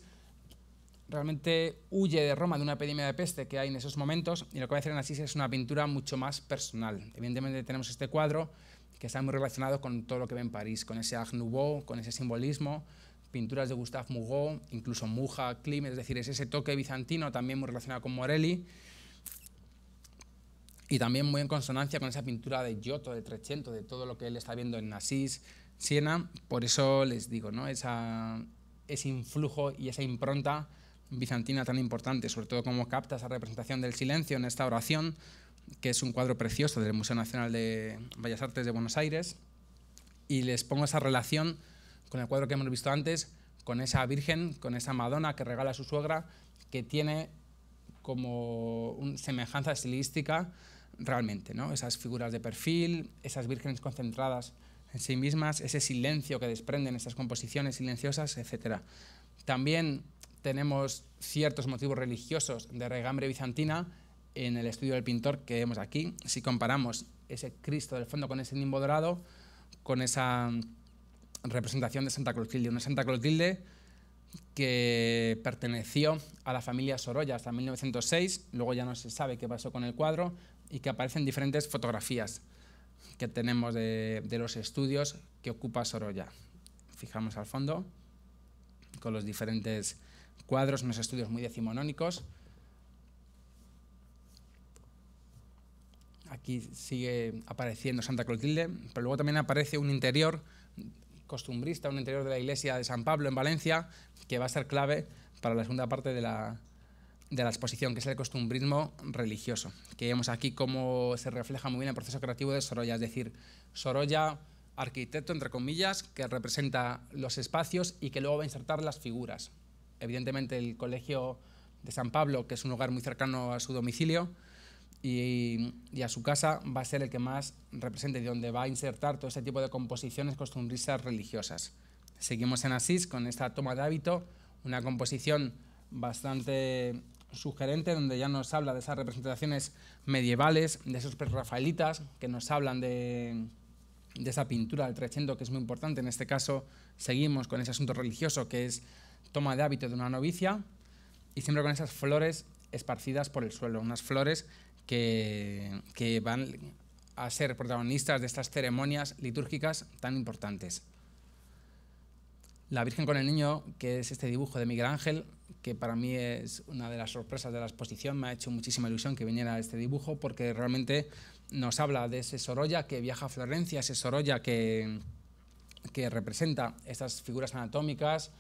realmente huye de Roma de una epidemia de peste que hay en esos momentos y lo que va a hacer en Asís es una pintura mucho más personal. Evidentemente tenemos este cuadro que están muy relacionados con todo lo que ve en París, con ese Art con ese simbolismo, pinturas de Gustave Mugot, incluso Muja, Klimt, es decir, es ese toque bizantino también muy relacionado con Morelli y también muy en consonancia con esa pintura de Giotto, de Trecento, de todo lo que él está viendo en Asís, Siena, por eso les digo, ¿no? ese influjo y esa impronta bizantina tan importante, sobre todo como capta esa representación del silencio en esta oración, que es un cuadro precioso del Museo Nacional de Bellas Artes de Buenos Aires, y les pongo esa relación con el cuadro que hemos visto antes, con esa Virgen, con esa Madonna que regala a su suegra, que tiene como una semejanza estilística realmente, ¿no? esas figuras de perfil, esas vírgenes concentradas en sí mismas, ese silencio que desprenden esas composiciones silenciosas, etcétera. También tenemos ciertos motivos religiosos de regambre bizantina en el estudio del pintor que vemos aquí. Si comparamos ese Cristo del fondo con ese nimbo dorado, con esa mm, representación de Santa Clotilde, una Santa Clotilde que perteneció a la familia Sorolla hasta 1906, luego ya no se sabe qué pasó con el cuadro y que aparecen diferentes fotografías que tenemos de, de los estudios que ocupa Sorolla. Fijamos al fondo con los diferentes cuadros, unos estudios muy decimonónicos, Aquí sigue apareciendo Santa Clotilde, pero luego también aparece un interior costumbrista, un interior de la iglesia de San Pablo en Valencia, que va a ser clave para la segunda parte de la, exposición, que es el costumbrismo religioso, que vemos aquí cómo se refleja muy bien el proceso creativo de Sorolla, es decir, Sorolla, arquitecto, entre comillas, que representa los espacios y que luego va a insertar las figuras. Evidentemente el colegio de San Pablo, que es un lugar muy cercano a su domicilio, y, a su casa va a ser el que más represente y donde va a insertar todo ese tipo de composiciones costumbristas religiosas. Seguimos en Asís con esta toma de hábito, una composición bastante sugerente donde ya nos habla de esas representaciones medievales, de esos prerrafaelitas que nos hablan de, esa pintura del Trecento, que es muy importante. En este caso seguimos con ese asunto religioso que es toma de hábito de una novicia y siempre con esas flores esparcidas por el suelo, unas flores que, van a ser protagonistas de estas ceremonias litúrgicas tan importantes. La Virgen con el Niño, que es este dibujo de Miguel Ángel, que para mí es una de las sorpresas de la exposición, me ha hecho muchísima ilusión que viniera este dibujo porque realmente nos habla de ese Sorolla que viaja a Florencia, ese Sorolla que, que representa estas figuras anatómicas,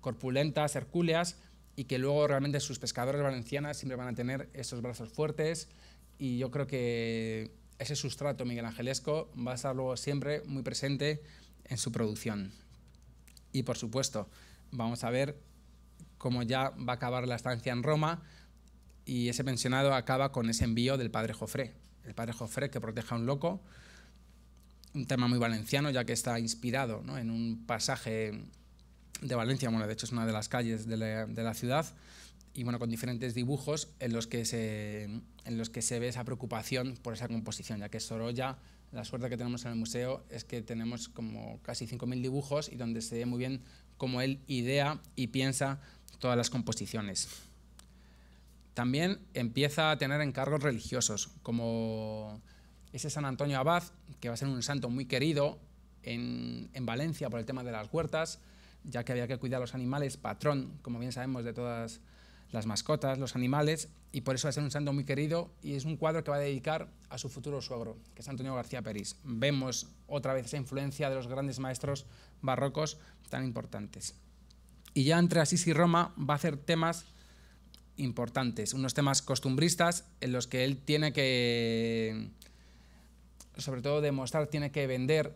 corpulentas, hercúleas, y que luego realmente sus pescadores valencianas siempre van a tener esos brazos fuertes, y yo creo que ese sustrato Miguel Angelesco va a estar luego siempre muy presente en su producción. Y por supuesto, vamos a ver cómo ya va a acabar la estancia en Roma y ese pensionado acaba con ese envío del padre Jofré. El padre Jofré que protege a un loco, un tema muy valenciano ya que está inspirado ¿no? en un pasaje de Valencia, bueno, de hecho es una de las calles de la ciudad, y bueno, con diferentes dibujos en los, que se, en los que se ve esa preocupación por esa composición, ya que Sorolla, la suerte que tenemos en el museo es que tenemos como casi 5.000 dibujos y donde se ve muy bien cómo él idea y piensa todas las composiciones. También empieza a tener encargos religiosos, como ese San Antonio Abad, que va a ser un santo muy querido en, en Valencia por el tema de las huertas, ya que había que cuidar a los animales, patrón, como bien sabemos, de todas las mascotas, los animales, y por eso va a ser un santo muy querido y es un cuadro que va a dedicar a su futuro suegro, que es Antonio García Perís. Vemos otra vez esa influencia de los grandes maestros barrocos tan importantes. Y ya entre Asís y Roma va a hacer temas importantes, unos temas costumbristas en los que él tiene que, sobre todo demostrar, tiene que vender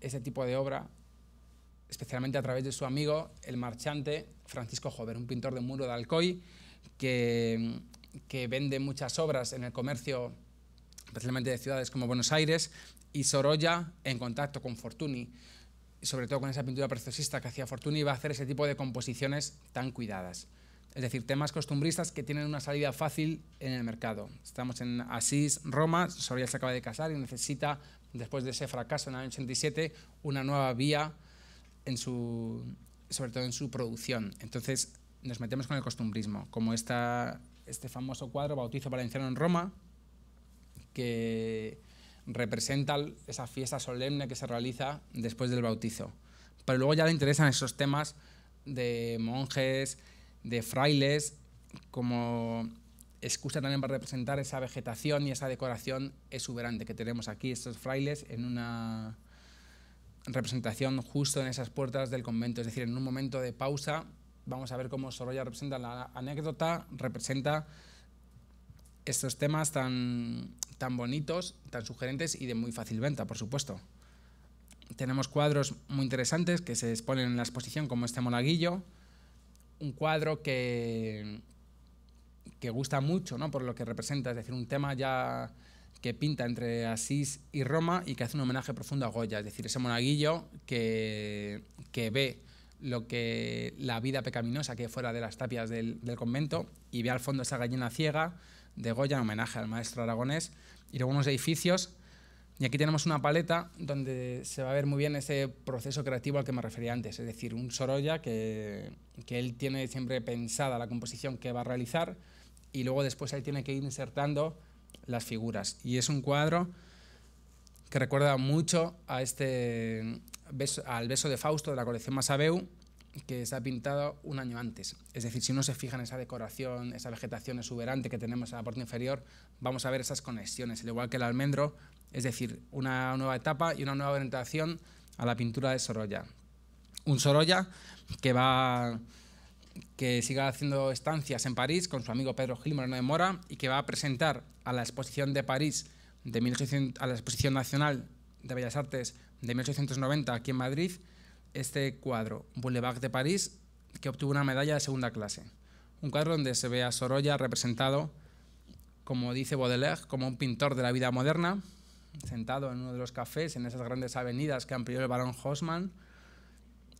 ese tipo de obra especialmente a través de su amigo, el marchante Francisco Jover, un pintor de muro de Alcoy que, que vende muchas obras en el comercio, especialmente de ciudades como Buenos Aires, y Sorolla en contacto con Fortuny sobre todo con esa pintura preciosista que hacía Fortuny, va a hacer ese tipo de composiciones tan cuidadas. Es decir, temas costumbristas que tienen una salida fácil en el mercado. Estamos en Asís, Roma, Sorolla se acaba de casar y necesita, después de ese fracaso en el año 87, una nueva vía en su, sobre todo en su producción. Entonces nos metemos con el costumbrismo, como esta, este famoso cuadro Bautizo Valenciano en Roma, que representa esa fiesta solemne que se realiza después del bautizo. Pero luego ya le interesan esos temas de monjes, de frailes, como excusa también para representar esa vegetación y esa decoración exuberante que tenemos aquí, estos frailes en una, representación justo en esas puertas del convento, es decir, en un momento de pausa vamos a ver cómo Sorolla representa la anécdota, representa estos temas tan, tan bonitos, tan sugerentes y de muy fácil venta, por supuesto. Tenemos cuadros muy interesantes que se exponen en la exposición, como este monaguillo, un cuadro que, que gusta mucho ¿no? por lo que representa, es decir, un tema ya que pinta entre Asís y Roma y que hace un homenaje profundo a Goya, es decir, ese monaguillo que, ve lo que la vida pecaminosa que fuera de las tapias del, convento y ve al fondo esa gallina ciega de Goya en homenaje al maestro aragonés y luego unos edificios y aquí tenemos una paleta donde se va a ver muy bien ese proceso creativo al que me refería antes, es decir, un Sorolla que, que él tiene siempre pensada la composición que va a realizar y luego después él tiene que ir insertando las figuras. Y es un cuadro que recuerda mucho a este al beso de Fausto de la colección Masabeu, que se ha pintado un año antes. Es decir, si uno se fija en esa decoración, esa vegetación exuberante que tenemos en la parte inferior, vamos a ver esas conexiones, al igual que el almendro, es decir, una nueva etapa y una nueva orientación a la pintura de Sorolla. Un Sorolla que va que siga haciendo estancias en París con su amigo Pedro Gil Moreno de Mora y que va a presentar a la exposición de París de a la exposición nacional de Bellas Artes de 1890 aquí en Madrid este cuadro Boulevard de París que obtuvo una medalla de segunda clase. Un cuadro donde se ve a Sorolla representado, como dice Baudelaire, como un pintor de la vida moderna, sentado en uno de los cafés en esas grandes avenidas que amplió el barón Haussmann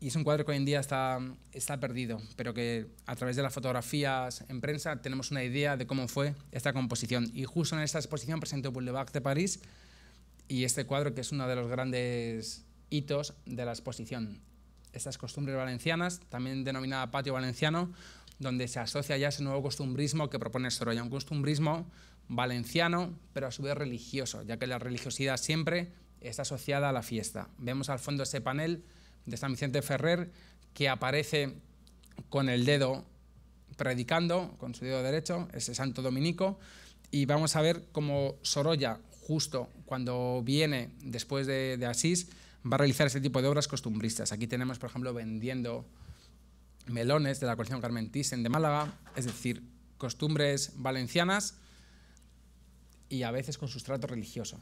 y es un cuadro que hoy en día está, está perdido, pero que a través de las fotografías en prensa tenemos una idea de cómo fue esta composición. Y justo en esta exposición presentó Boulevard de París y este cuadro que es uno de los grandes hitos de la exposición. Estas costumbres valencianas, también denominada patio valenciano, donde se asocia ya ese nuevo costumbrismo que propone Sorolla, un costumbrismo valenciano, pero a su vez religioso, ya que la religiosidad siempre está asociada a la fiesta. Vemos al fondo ese panel de San Vicente Ferrer, que aparece con el dedo predicando, con su dedo derecho, ese santo dominico, y vamos a ver cómo Sorolla, justo cuando viene después de, Asís, va a realizar ese tipo de obras costumbristas. Aquí tenemos, por ejemplo, vendiendo melones de la colección Carmen de Málaga, es decir, costumbres valencianas y a veces con sustrato religioso,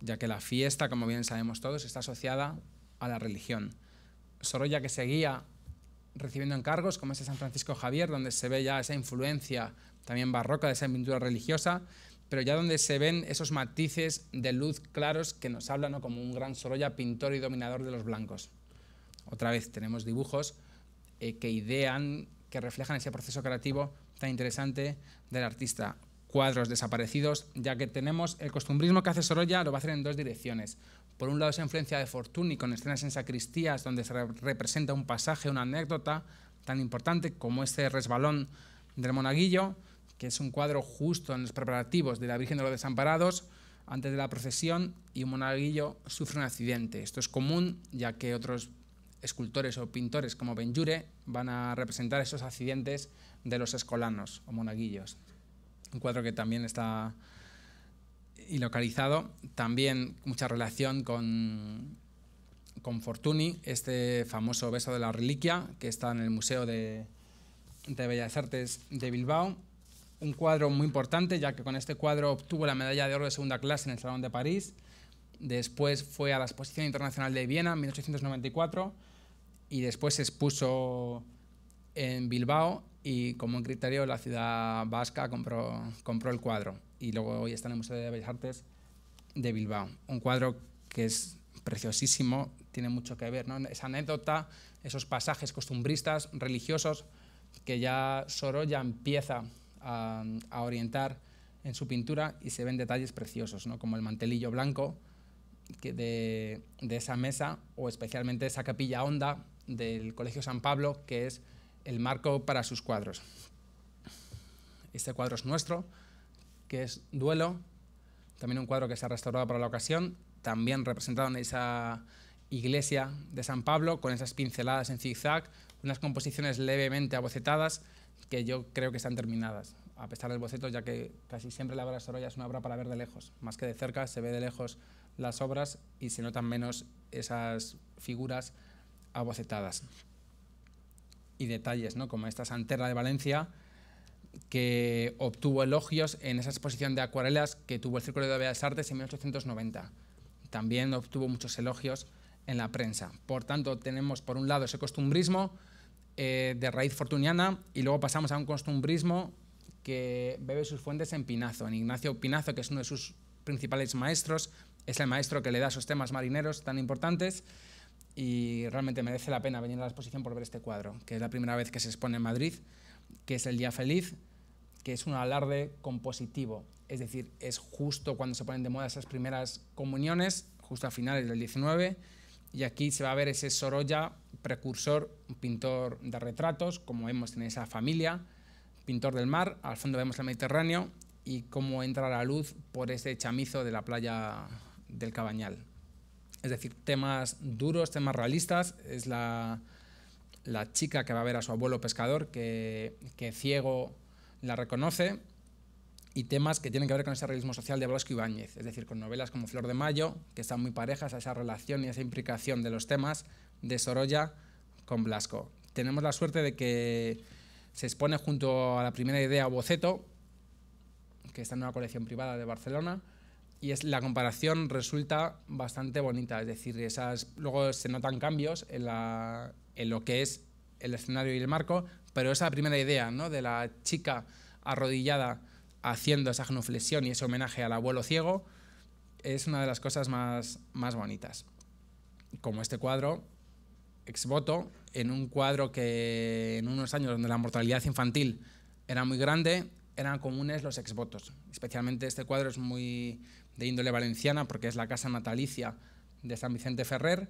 ya que la fiesta, como bien sabemos todos, está asociada a la religión. Sorolla que seguía recibiendo encargos como ese San Francisco Javier, donde se ve ya esa influencia también barroca de esa pintura religiosa, pero ya donde se ven esos matices de luz claros que nos hablan como un gran Sorolla pintor y dominador de los blancos. Otra vez tenemos dibujos eh, que idean, que reflejan ese proceso creativo tan interesante del artista. Cuadros desaparecidos, ya que tenemos el costumbrismo que hace Sorolla, lo va a hacer en dos direcciones. Por un lado, esa influencia de Fortuny con escenas en sacristías donde se representa un pasaje, una anécdota tan importante como este resbalón del monaguillo, que es un cuadro justo en los preparativos de la Virgen de los Desamparados antes de la procesión y un monaguillo sufre un accidente. Esto es común ya que otros escultores o pintores como Benjure van a representar esos accidentes de los escolanos o monaguillos. Un cuadro que también está y localizado, también mucha relación con, con Fortuny, este famoso beso de la reliquia que está en el Museo de, Bellas Artes de Bilbao. Un cuadro muy importante, ya que con este cuadro obtuvo la medalla de oro de segunda clase en el Salón de París. Después fue a la Exposición Internacional de Viena en 1894 y después se expuso en Bilbao y como un criterio la ciudad vasca compró, compró el cuadro y luego hoy está en el Museo de Bellas Artes de Bilbao. Un cuadro que es preciosísimo, tiene mucho que ver, ¿no? Esa anécdota, esos pasajes costumbristas, religiosos, que ya Sorolla empieza a, orientar en su pintura y se ven detalles preciosos, ¿no? Como el mantelillo blanco de, de esa mesa o especialmente esa capilla honda del Colegio San Pablo, que es el marco para sus cuadros. Este cuadro es nuestro, que es Duelo, también un cuadro que se ha restaurado para la ocasión, también representado en esa iglesia de San Pablo, con esas pinceladas en zigzag, unas composiciones levemente abocetadas que yo creo que están terminadas, a pesar del boceto, ya que casi siempre la obra de Sorolla es una obra para ver de lejos, más que de cerca, se ve de lejos las obras y se notan menos esas figuras abocetadas. Y detalles, ¿no? como esta santera de Valencia, que obtuvo elogios en esa exposición de acuarelas que tuvo el Círculo de Bellas Artes en 1890. También obtuvo muchos elogios en la prensa. Por tanto, tenemos por un lado ese costumbrismo eh, de raíz fortuniana y luego pasamos a un costumbrismo que bebe sus fuentes en Pinazo, en Ignacio Pinazo, que es uno de sus principales maestros, es el maestro que le da esos temas marineros tan importantes y realmente merece la pena venir a la exposición por ver este cuadro, que es la primera vez que se expone en Madrid, que es el Día Feliz, que es un alarde compositivo. Es decir, es justo cuando se ponen de moda esas primeras comuniones, justo a finales del 19, y aquí se va a ver ese Sorolla, precursor, pintor de retratos, como vemos en esa familia, pintor del mar, al fondo vemos el Mediterráneo, y cómo entra la luz por ese chamizo de la playa del Cabañal. Es decir, temas duros, temas realistas, es la, chica que va a ver a su abuelo pescador, que ciego la reconoce y temas que tienen que ver con ese realismo social de Blasco Ibáñez, es decir, con novelas como Flor de Mayo, que están muy parejas a esa relación y esa implicación de los temas de Sorolla con Blasco. Tenemos la suerte de que se expone junto a la primera idea Boceto, que está en una colección privada de Barcelona, y es, la comparación resulta bastante bonita, es decir, esas, luego se notan cambios en lo que es el escenario y el marco, pero esa primera idea ¿no? de la chica arrodillada haciendo esa genuflexión y ese homenaje al abuelo ciego es una de las cosas más, más bonitas. Como este cuadro, exvoto, en un cuadro que en unos años donde la mortalidad infantil era muy grande, eran comunes los exvotos. Especialmente este cuadro es muy de índole valenciana porque es la casa natalicia de San Vicente Ferrer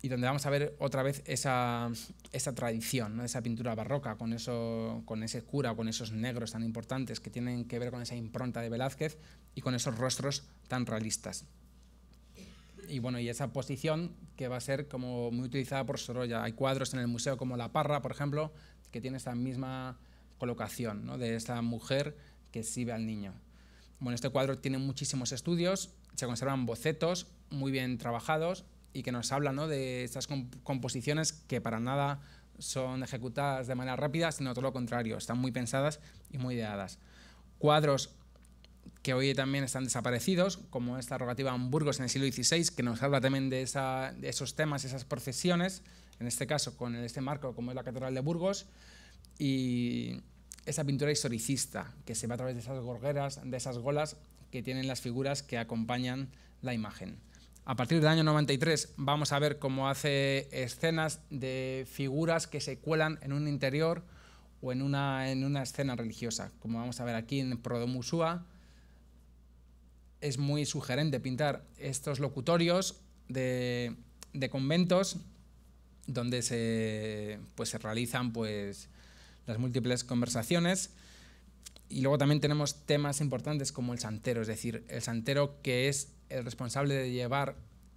y donde vamos a ver otra vez esa, tradición, ¿no? esa pintura barroca, con, eso, con ese cura, con esos negros tan importantes que tienen que ver con esa impronta de Velázquez y con esos rostros tan realistas. Y bueno, y esa posición que va a ser como muy utilizada por Sorolla. Hay cuadros en el museo como La Parra, por ejemplo, que tiene esta misma colocación ¿no? de esta mujer que sirve al niño. Bueno, este cuadro tiene muchísimos estudios, se conservan bocetos muy bien trabajados y que nos habla ¿no? de estas composiciones que para nada son ejecutadas de manera rápida, sino todo lo contrario, están muy pensadas y muy ideadas. Cuadros que hoy también están desaparecidos, como esta rogativa en Burgos en el siglo XVI, que nos habla también de, de esos temas, esas procesiones, en este caso con este marco como es la Catedral de Burgos, y esa pintura historicista, que se va a través de esas gorgueras, de esas golas que tienen las figuras que acompañan la imagen. A partir del año 93 vamos a ver cómo hace escenas de figuras que se cuelan en un interior o en una, en una escena religiosa. Como vamos a ver aquí en Prodomusua, es muy sugerente pintar estos locutorios de, conventos donde se, pues, se realizan pues, las múltiples conversaciones. Y luego también tenemos temas importantes como el santero, es decir, el santero que es el responsable de llevar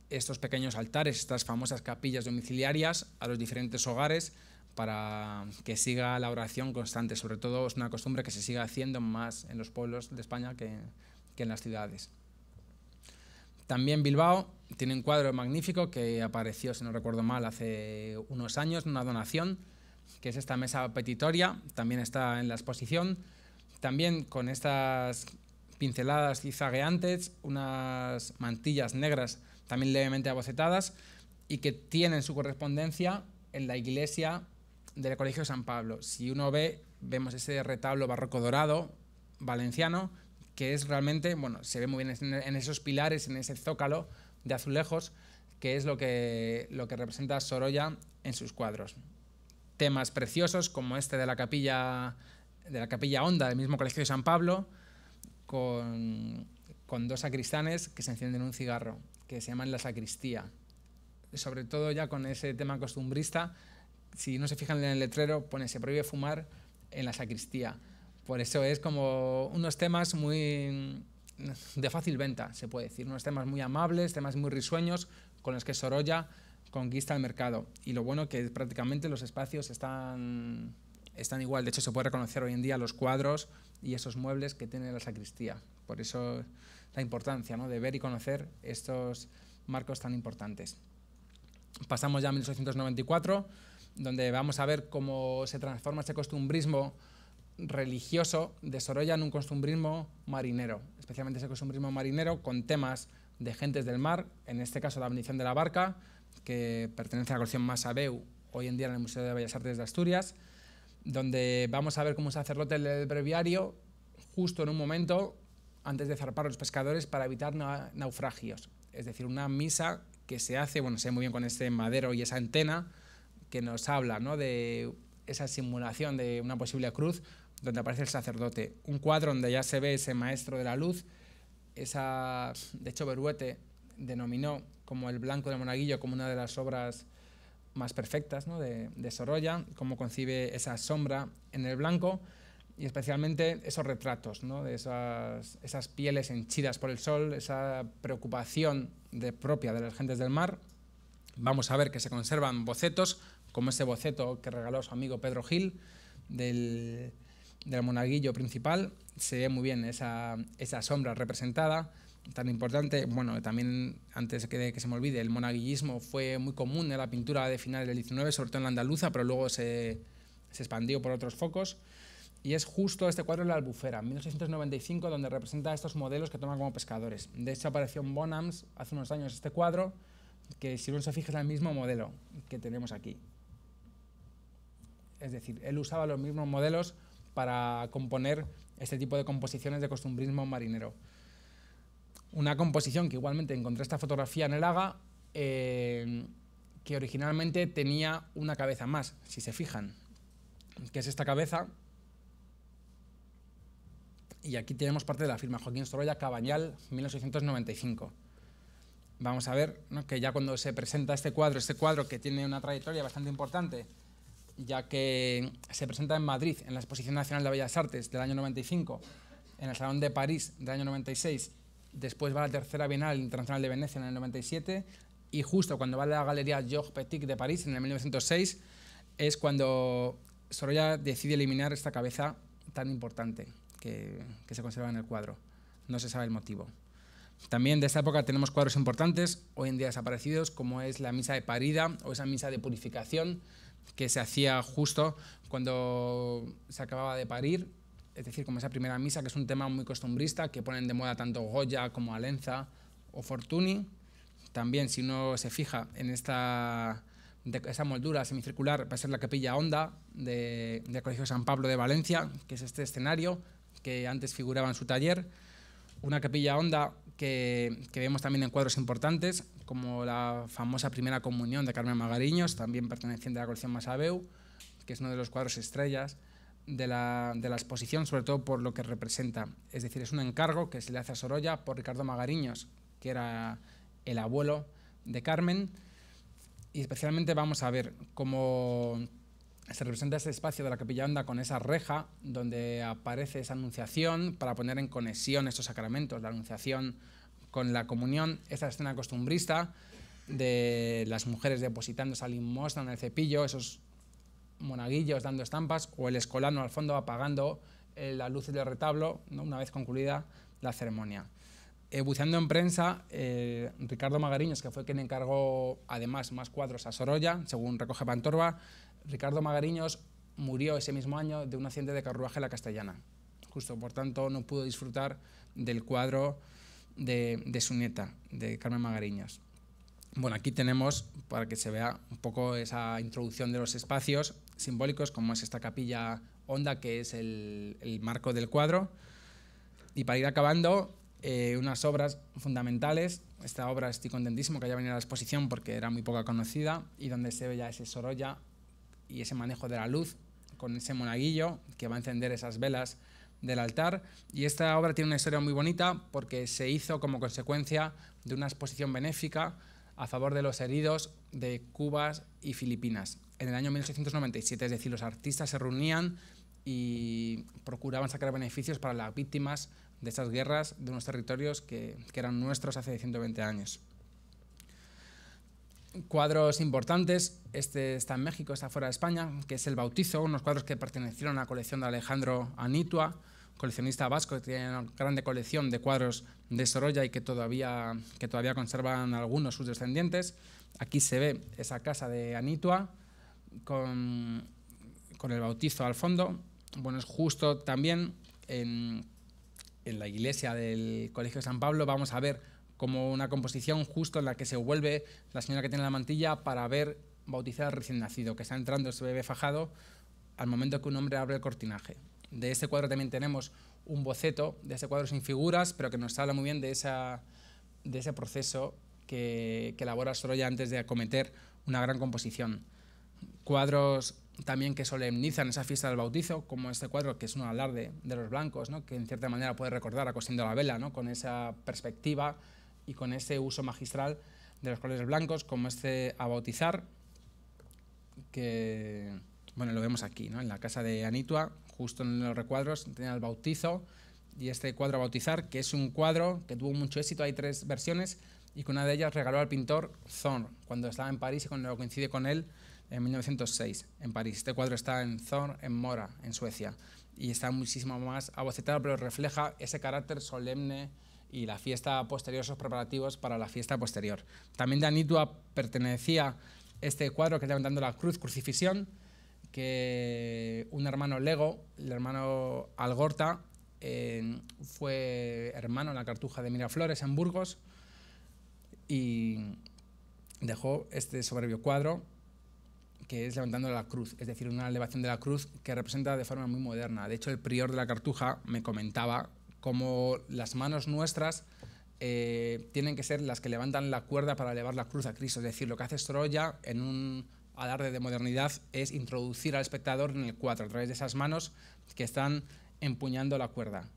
estos pequeños altares, estas famosas capillas domiciliarias a los diferentes hogares para que siga la oración constante. Sobre todo es una costumbre que se siga haciendo más en los pueblos de España que, que en las ciudades. También Bilbao tiene un cuadro magnífico que apareció, si no recuerdo mal, hace unos años, una donación, que es esta mesa petitoria, también está en la exposición. También con estas pinceladas y zagueantes, unas mantillas negras también levemente abocetadas y que tienen su correspondencia en la iglesia del Colegio San Pablo. Si uno ve, vemos ese retablo barroco dorado valenciano, que es realmente, bueno, se ve muy bien en esos pilares, en ese zócalo de azulejos, que es lo que, lo que representa Sorolla en sus cuadros. Temas preciosos como este de la capilla de la capilla Honda del mismo Colegio de San Pablo, con, dos sacristanes que se encienden un cigarro, que se llaman la sacristía. Sobre todo ya con ese tema costumbrista, si no se fijan en el letrero, pone se prohíbe fumar en la sacristía. Por eso es como unos temas muy de fácil venta, se puede decir, unos temas muy amables, temas muy risueños, con los que Sorolla conquista el mercado. Y lo bueno que prácticamente los espacios están, están igual, de hecho se puede reconocer hoy en día los cuadros y esos muebles que tiene la sacristía. Por eso la importancia de ver y conocer estos marcos tan importantes. Pasamos ya a 1894, donde vamos a ver cómo se transforma ese costumbrismo religioso de Sorolla en un costumbrismo marinero, especialmente ese costumbrismo marinero con temas de gentes del mar, en este caso la bendición de la barca, que pertenece a la colección Masabeu, hoy en día en el Museo de Bellas Artes de Asturias, donde vamos a ver cómo un sacerdote el breviario justo en un momento antes de zarpar los pescadores para evitar naufragios. Es decir, una misa que se hace, bueno, se ve muy bien con ese madero y esa antena que nos habla ¿no? de esa simulación de una posible cruz donde aparece el sacerdote. Un cuadro donde ya se ve ese maestro de la luz, esa, de hecho Beruete denominó como el blanco de monaguillo como una de las obras más perfectas ¿no? de, Sorolla, cómo concibe esa sombra en el blanco y especialmente esos retratos, de esas, pieles henchidas por el sol, esa preocupación de, propia de las gentes del mar. Vamos a ver que se conservan bocetos, como ese boceto que regaló su amigo Pedro Gil del, monaguillo principal. Se ve muy bien esa sombra representada tan importante, bueno, también antes de que se me olvide, el monaguillismo fue muy común en la pintura de finales del XIX, sobre todo en la andaluza, pero luego se, se expandió por otros focos. Y es justo este cuadro en la albufera, 1695, donde representa estos modelos que toman como pescadores. De hecho, apareció en Bonhams hace unos años este cuadro, que si uno se fija es el mismo modelo que tenemos aquí. Es decir, él usaba los mismos modelos para componer este tipo de composiciones de costumbrismo marinero una composición que igualmente encontré esta fotografía en el Haga, eh, que originalmente tenía una cabeza más, si se fijan, que es esta cabeza. Y aquí tenemos parte de la firma Joaquín Sorolla, Cabañal, 1895. Vamos a ver que ya cuando se presenta este cuadro, este cuadro que tiene una trayectoria bastante importante, ya que se presenta en Madrid, en la Exposición Nacional de Bellas Artes del año 95, en el Salón de París del año 96 Después va a la tercera Bienal Internacional de Venecia en el 97 y justo cuando va a la Galería Georges Petit de París en el 1906 es cuando Sorolla decide eliminar esta cabeza tan importante que, que se conserva en el cuadro. No se sabe el motivo. También de esta época tenemos cuadros importantes, hoy en día desaparecidos, como es la misa de parida o esa misa de purificación que se hacía justo cuando se acababa de parir es decir, como esa primera misa, que es un tema muy costumbrista, que ponen de moda tanto Goya como Alenza o Fortuny. También, si uno se fija en esta esa moldura semicircular, va a ser la capilla honda del Colegio San Pablo de Valencia, que es este escenario que antes figuraba en su taller. Una capilla honda que, que, vemos también en cuadros importantes, como la famosa Primera Comunión de Carmen Magariños, también perteneciente a la colección Masabeu, que es uno de los cuadros estrellas de la, exposición, sobre todo por lo que representa. Es decir, es un encargo que se le hace a Sorolla por Ricardo Magariños, que era el abuelo de Carmen. Y especialmente vamos a ver cómo se representa ese espacio de la capilla honda con esa reja donde aparece esa anunciación para poner en conexión estos sacramentos, la anunciación con la comunión, esa escena costumbrista de las mujeres depositando esa limosna en el cepillo, esos monaguillos dando estampas o el escolano al fondo apagando eh, la luz del retablo ¿no? una vez concluida la ceremonia. Eh, buceando en prensa, eh, Ricardo Magariños, que fue quien encargó además más cuadros a Sorolla, según recoge Pantorba, Ricardo Magariños murió ese mismo año de un accidente de carruaje en la Castellana. Justo, por tanto, no pudo disfrutar del cuadro de, de su nieta, de Carmen Magariños. Bueno, aquí tenemos, para que se vea un poco esa introducción de los espacios, simbólicos como es esta capilla honda que es el, marco del cuadro. Y para ir acabando, eh, unas obras fundamentales. Esta obra estoy contentísimo que haya venido a la exposición porque era muy poca conocida y donde se ve ya ese Sorolla y ese manejo de la luz con ese monaguillo que va a encender esas velas del altar. Y esta obra tiene una historia muy bonita porque se hizo como consecuencia de una exposición benéfica a favor de los heridos de Cuba y Filipinas en el año 1897, es decir, los artistas se reunían y procuraban sacar beneficios para las víctimas de estas guerras de unos territorios que, eran nuestros hace 120 años. Cuadros importantes, este está en México, está fuera de España, que es El Bautizo, unos cuadros que pertenecieron a la colección de Alejandro Anitua, coleccionista vasco que tiene una grande colección de cuadros de Sorolla y que todavía, que todavía conservan algunos sus descendientes. Aquí se ve esa casa de Anitua, con, el bautizo al fondo. Bueno, es justo también en, la iglesia del Colegio de San Pablo vamos a ver como una composición justo en la que se vuelve la señora que tiene la mantilla para ver bautizar al recién nacido, que está entrando ese bebé fajado al momento que un hombre abre el cortinaje. De ese cuadro también tenemos un boceto, de ese cuadro sin figuras, pero que nos habla muy bien de, ese proceso que, que elabora Sorolla antes de acometer una gran composición cuadros también que solemnizan esa fiesta del bautizo, como este cuadro que es un alarde de los blancos, ¿no? que en cierta manera puede recordar a Cosiendo la Vela, ¿no? con esa perspectiva y con ese uso magistral de los colores blancos, como este a bautizar, que bueno, lo vemos aquí, en la casa de Anitua, justo en los recuadros, tenía el bautizo y este cuadro a bautizar, que es un cuadro que tuvo mucho éxito, hay tres versiones, y que una de ellas regaló al pintor Zorn, cuando estaba en París y cuando coincide con él en 1906 en París. Este cuadro está en Zorn, en Mora, en Suecia, y está muchísimo más abocetado, pero refleja ese carácter solemne y la fiesta posterior, esos preparativos para la fiesta posterior. También de Anitua pertenecía este cuadro que está levantando la cruz, crucifixión, que un hermano Lego, el hermano Algorta, fue hermano en la cartuja de Miraflores en Burgos y dejó este soberbio cuadro que es levantando la cruz, es decir, una elevación de la cruz que representa de forma muy moderna. De hecho, el prior de la Cartuja me comentaba cómo las manos nuestras eh, tienen que ser las que levantan la cuerda para elevar la cruz a Cristo. Es decir, lo que hace Stroya en un alarde de modernidad es introducir al espectador en el cuadro, a través de esas manos que están empuñando la cuerda.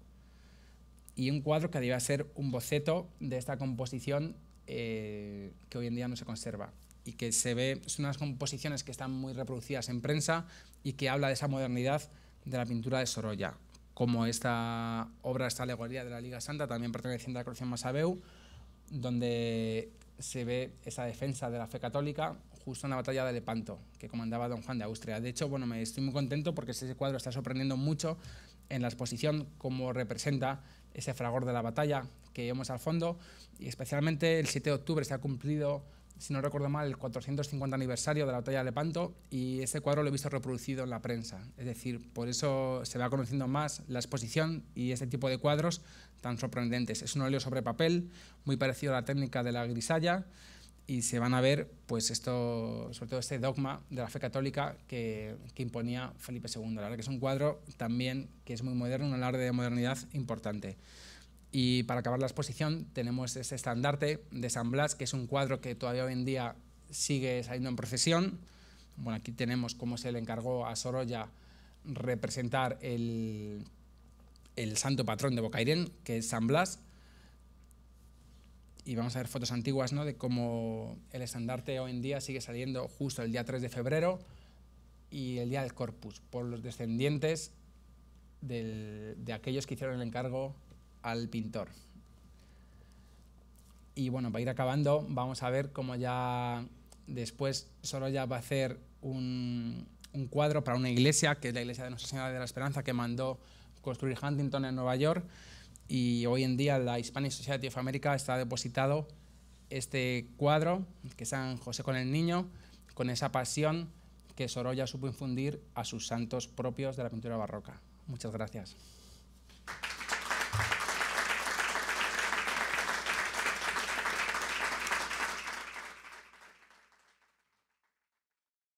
Y un cuadro que debía ser un boceto de esta composición eh, que hoy en día no se conserva y que se ve, son unas composiciones que están muy reproducidas en prensa y que habla de esa modernidad de la pintura de Sorolla, como esta obra, esta alegoría de la Liga Santa, también perteneciente a la colección Masabeu, donde se ve esa defensa de la fe católica justo en la batalla de Lepanto, que comandaba don Juan de Austria. De hecho, bueno, me estoy muy contento porque ese cuadro está sorprendiendo mucho en la exposición, como representa ese fragor de la batalla que vemos al fondo, y especialmente el 7 de octubre se ha cumplido si no recuerdo mal, el 450 aniversario de la batalla de Lepanto y este cuadro lo he visto reproducido en la prensa. Es decir, por eso se va conociendo más la exposición y este tipo de cuadros tan sorprendentes. Es un óleo sobre papel, muy parecido a la técnica de la grisalla y se van a ver pues esto, sobre todo este dogma de la fe católica que, imponía Felipe II. La verdad que es un cuadro también que es muy moderno, un alarde de modernidad importante. Y para acabar la exposición tenemos ese estandarte de San Blas, que es un cuadro que todavía hoy en día sigue saliendo en procesión. Bueno, aquí tenemos cómo se le encargó a Sorolla representar el, el santo patrón de Bocairén, que es San Blas. Y vamos a ver fotos antiguas ¿no? de cómo el estandarte hoy en día sigue saliendo justo el día 3 de febrero y el día del Corpus, por los descendientes de aquellos que hicieron el encargo al pintor. Y bueno, para ir acabando, vamos a ver cómo ya después Sorolla va a hacer un, cuadro para una iglesia, que es la iglesia de Nuestra Señora de la Esperanza, que mandó construir Huntington en Nueva York. Y hoy en día la Hispanic Society of America está depositado este cuadro, que es San José con el Niño, con esa pasión que Sorolla supo infundir a sus santos propios de la pintura barroca. Muchas gracias.